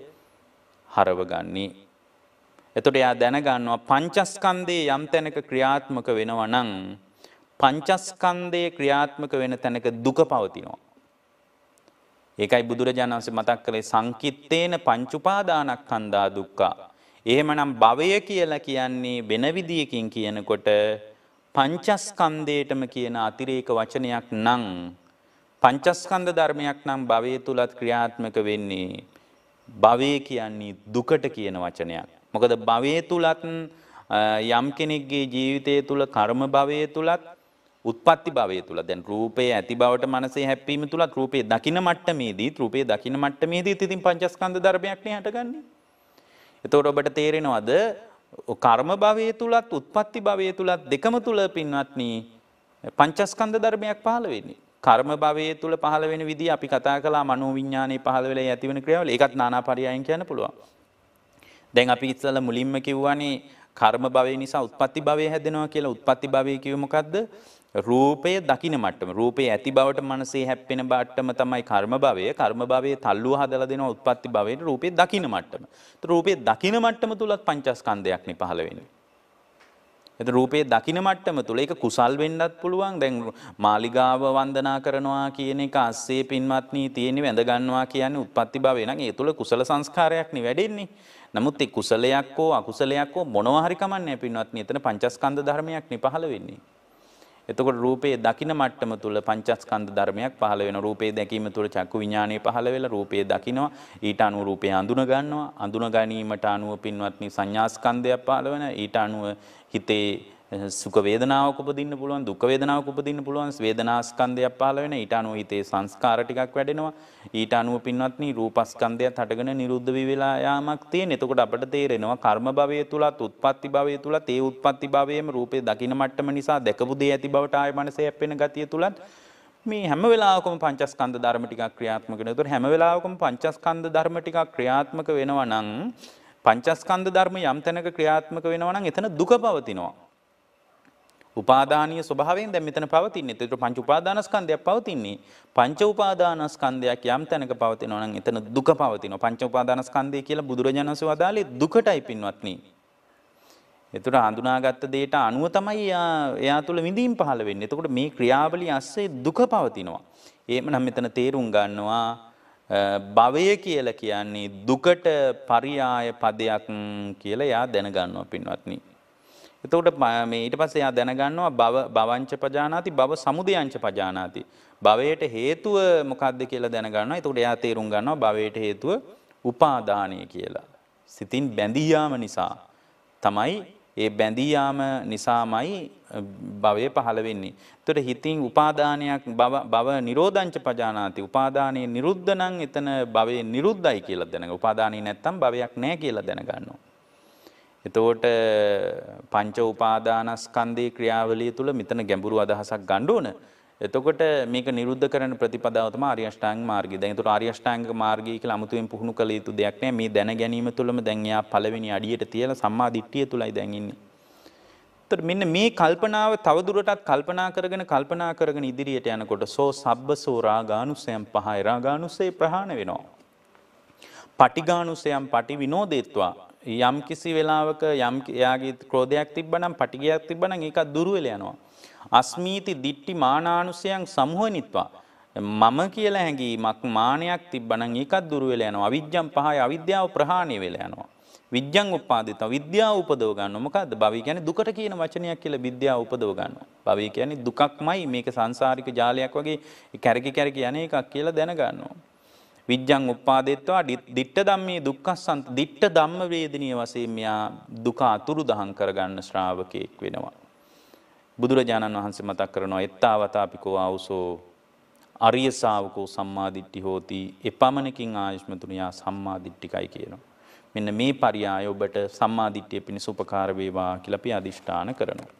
හරවගන්නේ. එතකොට එයා දැනගන්නවා පංචස්කන්ධේ යම් තැනක ක්‍රියාත්මක වෙනවා නම් පංචස්කන්ධයේ ක්‍රියාත්මක වෙන තැනක දුක පවතිනවා. ඒකයි බුදුරජාණන් වහන්සේ මතක් කළේ සංකිට්තේන පංච උපාදානස්කන්ධා දුක්ඛා. එහෙමනම් භවය කියලා කියන්නේ වෙන විදියකින් කියනකොට පංචස්කන්ධයටම කියන අතිරේක වචනයක් නම් පංචස්කන්ධ ධර්මයක් නම් භවය තුලත් ක්‍රියාත්මක වෙන්නේ භවය කියන්නේ දුකට කියන වචනයක්. මොකද භවය තුලත් යම් කෙනෙක්ගේ ජීවිතය තුළ කර්ම භවය තුලත් උත්පත්ති භවය තුල දැන් රූපේ ඇති බවට මනසේ හැප්පීම තුලත් රූපේ දකින මට්ටමේදී රූපේ දකින මට්ටමේදී ඉතින් පංචස්කන්ධ ධර්මයක් නේ හටගන්නේ. එතකොට ඔබට තේරෙනවද කර්ම භවය තුලත් උත්පත්ති භවය තුලත් දෙකම තුල පින්වත්නි පංචස්කන්ධ ධර්මයක් පහළ වෙන්නේ. කර්ම භවයේ තුල පහළ වෙන විදිහ අපි කතා කළා මනෝවිඤ්ඤාණය පහළ වෙලා ඇති වෙන ක්‍රියාවල ඒකත් নানা පරයයන් කියන්න පුළුවන්. දැන් අපි ඉස්සෙල්ලා මුලින්ම කිව්වනේ කර්ම භවය නිසා උත්පත්ති භවය හැදෙනවා කියලා. උත්පත්ති භවය කිව්වේ මොකද්ද? රූපය දකින මට්ටම. රූපය ඇති බවට මනසේ හැප්පෙන බාට්ටම තමයි කර්ම භවය. කර්ම භවයේ තල්ලුව හදලා දෙනවා උත්පත්ති භවයට රූපේ දකින මට්ටම. ඒත් රූපේ දකින මට්ටම තුලත් පංචස්කන්ධයක් නේ පහළ වෙන්නේ. එත රූපයේ දකින මට්ටම තුළ ඒක කුසල් වෙන්නත් පුළුවන් දැන් මාලිගාව වන්දනා කරනවා කියන එක අස්සේ පින්වත්නී තියෙන්නේ වැඳ ගන්නවා කියන්නේ උත්පත්ති භවය නම් ඒ තුළ කුසල සංස්කාරයක් නේ වැඩෙන්නේ. නමුත් ඒ කුසලයක් හෝ අකුසලයක් හෝ මොනවා හරි කමන්නේ පින්වත්නී එතන පංචස්කන්ධ ධර්මයක් නේ පහළ වෙන්නේ. එතකොට රූපයේ දකින මට්ටම තුල පංචස්කන්ධ ධර්මයක් පහළ වෙන රූපේ දැකීම තුල චක්කු විඥානය පහළ වෙලා රූපයේ දකිනවා ඊට අනුව රූපය අඳුන ගන්නවා අඳුන ගැනීමට අනුව පින්වත්නි සංඥාස්කන්ධයක් පහළ වෙන ඊට අනුව හිතේ සුඛ වේදනාවක් උපදින්න පුළුවන් දුක් වේදනාවක් උපදින්න පුළුවන් වේදනාස්කන්ධයක් පහළ වෙන ඊට අනුව හිතේ සංස්කාර ටිකක් වැඩෙනවා ඊට අනුව පින්වත්නි රූපස්කන්ධයත් හටගෙන නිරුද්ධ වෙවිලා යාමක් තියෙන. එතකොට අපිට තේරෙනවා කර්ම භවය තුලත් උත්පත්ති භවය තුලත් ඒ උත්පත්ති භවයේම රූපේ දකින්න මට්ටම නිසා දැකපු දේ ඇති බවට ආය මනසේ හැප්පෙන ගතිය තුලත් මේ හැම වෙලාවකම පංචස්කන්ධ ධර්ම ටිකක් ක්‍රියාත්මක වෙනවා. ඒතකොට හැම වෙලාවකම පංචස්කන්ධ ධර්ම ටිකක් ක්‍රියාත්මක වෙනවා නම් පංචස්කන්ධ ධර්ම යම් තැනක ක්‍රියාත්මක වෙනවා නම් එතන දුක පවතිනවා. උපාදානීය ස්වභාවයෙන් දැන් මෙතන පවතින්නේ. ඒතර පංච උපාදානස්කන්ධයක් පවතින්නේ. පංච උපාදානස්කන්ධයක් යම් තැනක පවතිනවා නම් එතන දුක පවතිනවා. පංච උපාදානස්කන්ධය කියලා බුදුරජාණන් වහන්සේ වදාළේ දුකටයි පින්වත්නි. එතකොට හඳුනාගත්ත දෙයට අනුව තමයි එයා තුළ විඳීම් පහළ වෙන්නේ. එතකොට මේ ක්‍රියාවලිය ඇස්සේ දුක පවතිනවා. එහෙමනම් මෙතන තේරුම් ගන්නවා භවය කියලා කියන්නේ දුකට පරියාය පදයක් කියලා එයා දැනගන්නවා පින්වත්නි. එතකොට මේ ඊට පස්සේ එයා දැනගන්නවා භව භවංච පජානාති භව සමුදයංච පජානාති. භවයට හේතුව මොකක්ද කියලා දැනගන්නවා. එතකොට එයා තේරුම් ගන්නවා භවයට හේතුව උපාදානය කියලා. සිතින් බැඳී නිසා තමයි ඒ බැඳී නිසාමයි භවය පහළ වෙන්නේ. එතකොට හිතින් උපාදානයක් භව භව නිරෝධංච පජානාති. උපාදානයේ නිරුද්ධ නම් එතන භවයේ නිරුද්ධයි කියලා දැනගන්න. උපාදානිය නැත්තම් භවයක් නැහැ කියලා දැනගන්නවා. එතවට පංච උපාදානස්කන්දී ක්‍රියාවලිය තුළ මෙතන ගැඹුරු අදහසක් ගණ්ඩුවන. එතකොට මේක නිරුද්ධ කරන ප්‍රතිපදාවතම ආර්යෂ්ටාංග මාර්ගය. දැන් ඒතකොට ආර්යෂ්ටාංග මාර්ගය කියලා අමුතුවෙන් පුහුණු කළ යුතු දෙයක් නෑ. මේ දැන ගැනීම තුළම දැන් එයා පළවෙනි අඩියට තියලා සම්මා දිට්ඨිය තුලයි දැන් ඉන්නේ. එතකොට මෙන්න මේ කල්පනාව තවදුරටත් කල්පනා කරගෙන කල්පනා කරගෙන ඉදිරියට යනකොට සෝ සබ්බසෝ රාගානුසයම් පහය රාගානුසය ප්‍රහාණ වෙනවා. පටිගානුසයම් පටි විනෝදේත්වා යම් කිසි වෙලාවක යම් එයාගේ ක්‍රෝධයක් තිබ්බනම් පටිගයක් තිබ්බනම් ඒක දුරවෙල යනවා. අස්මීති දිට්ටි මානානුසයන් සමූහනිත්වා. මම කියලා හැඟීමක් මානයක් තිබ්බනම් ඒකත් දුරවෙල යනවා. අවිජ්ජම් පහය අවිද්‍යාව ප්‍රහාණය වෙලා යනවා. විද්‍යං උපාදිත විද්‍යාව උපදව ගන්නවා. මොකද්ද? භවය කියන්නේ දුකට කියන වචනයක් කියලා විද්‍යාව උපදව ගන්නවා. භවය කියන්නේ දුකක්මයි මේක සංසාරික ජාලයක් වගේ කැරකි කැරකි යන එකක් කියලා දැනගන්නවා. විජ්ජං උප්පාදෙත්වා දිට්ඨ ධම්මේ දුක්ඛස්සන්ත දිට්ඨ ධම්ම වේදිනිය වශයෙන් මෙයා දුක අතුරු දහම් කරගන්න ශ්‍රාවකෙක් වෙනවා. බුදුරජාණන් වහන්සේ මතක් කරනවා එත්තාවතාපිකෝ ආවුසෝ අරිය ශාවකෝ සම්මාදිට්ඨි හෝති එපමණකින් ආයුෂ්මතුනියා සම්මාදිට්ඨිකයි කියනවා. මෙන්න මේ පරියාය ඔබට සම්මාදිට්ඨිය පිණිස උපකාර වේවා කියලා අපි අදිෂ්ඨාන කරනවා.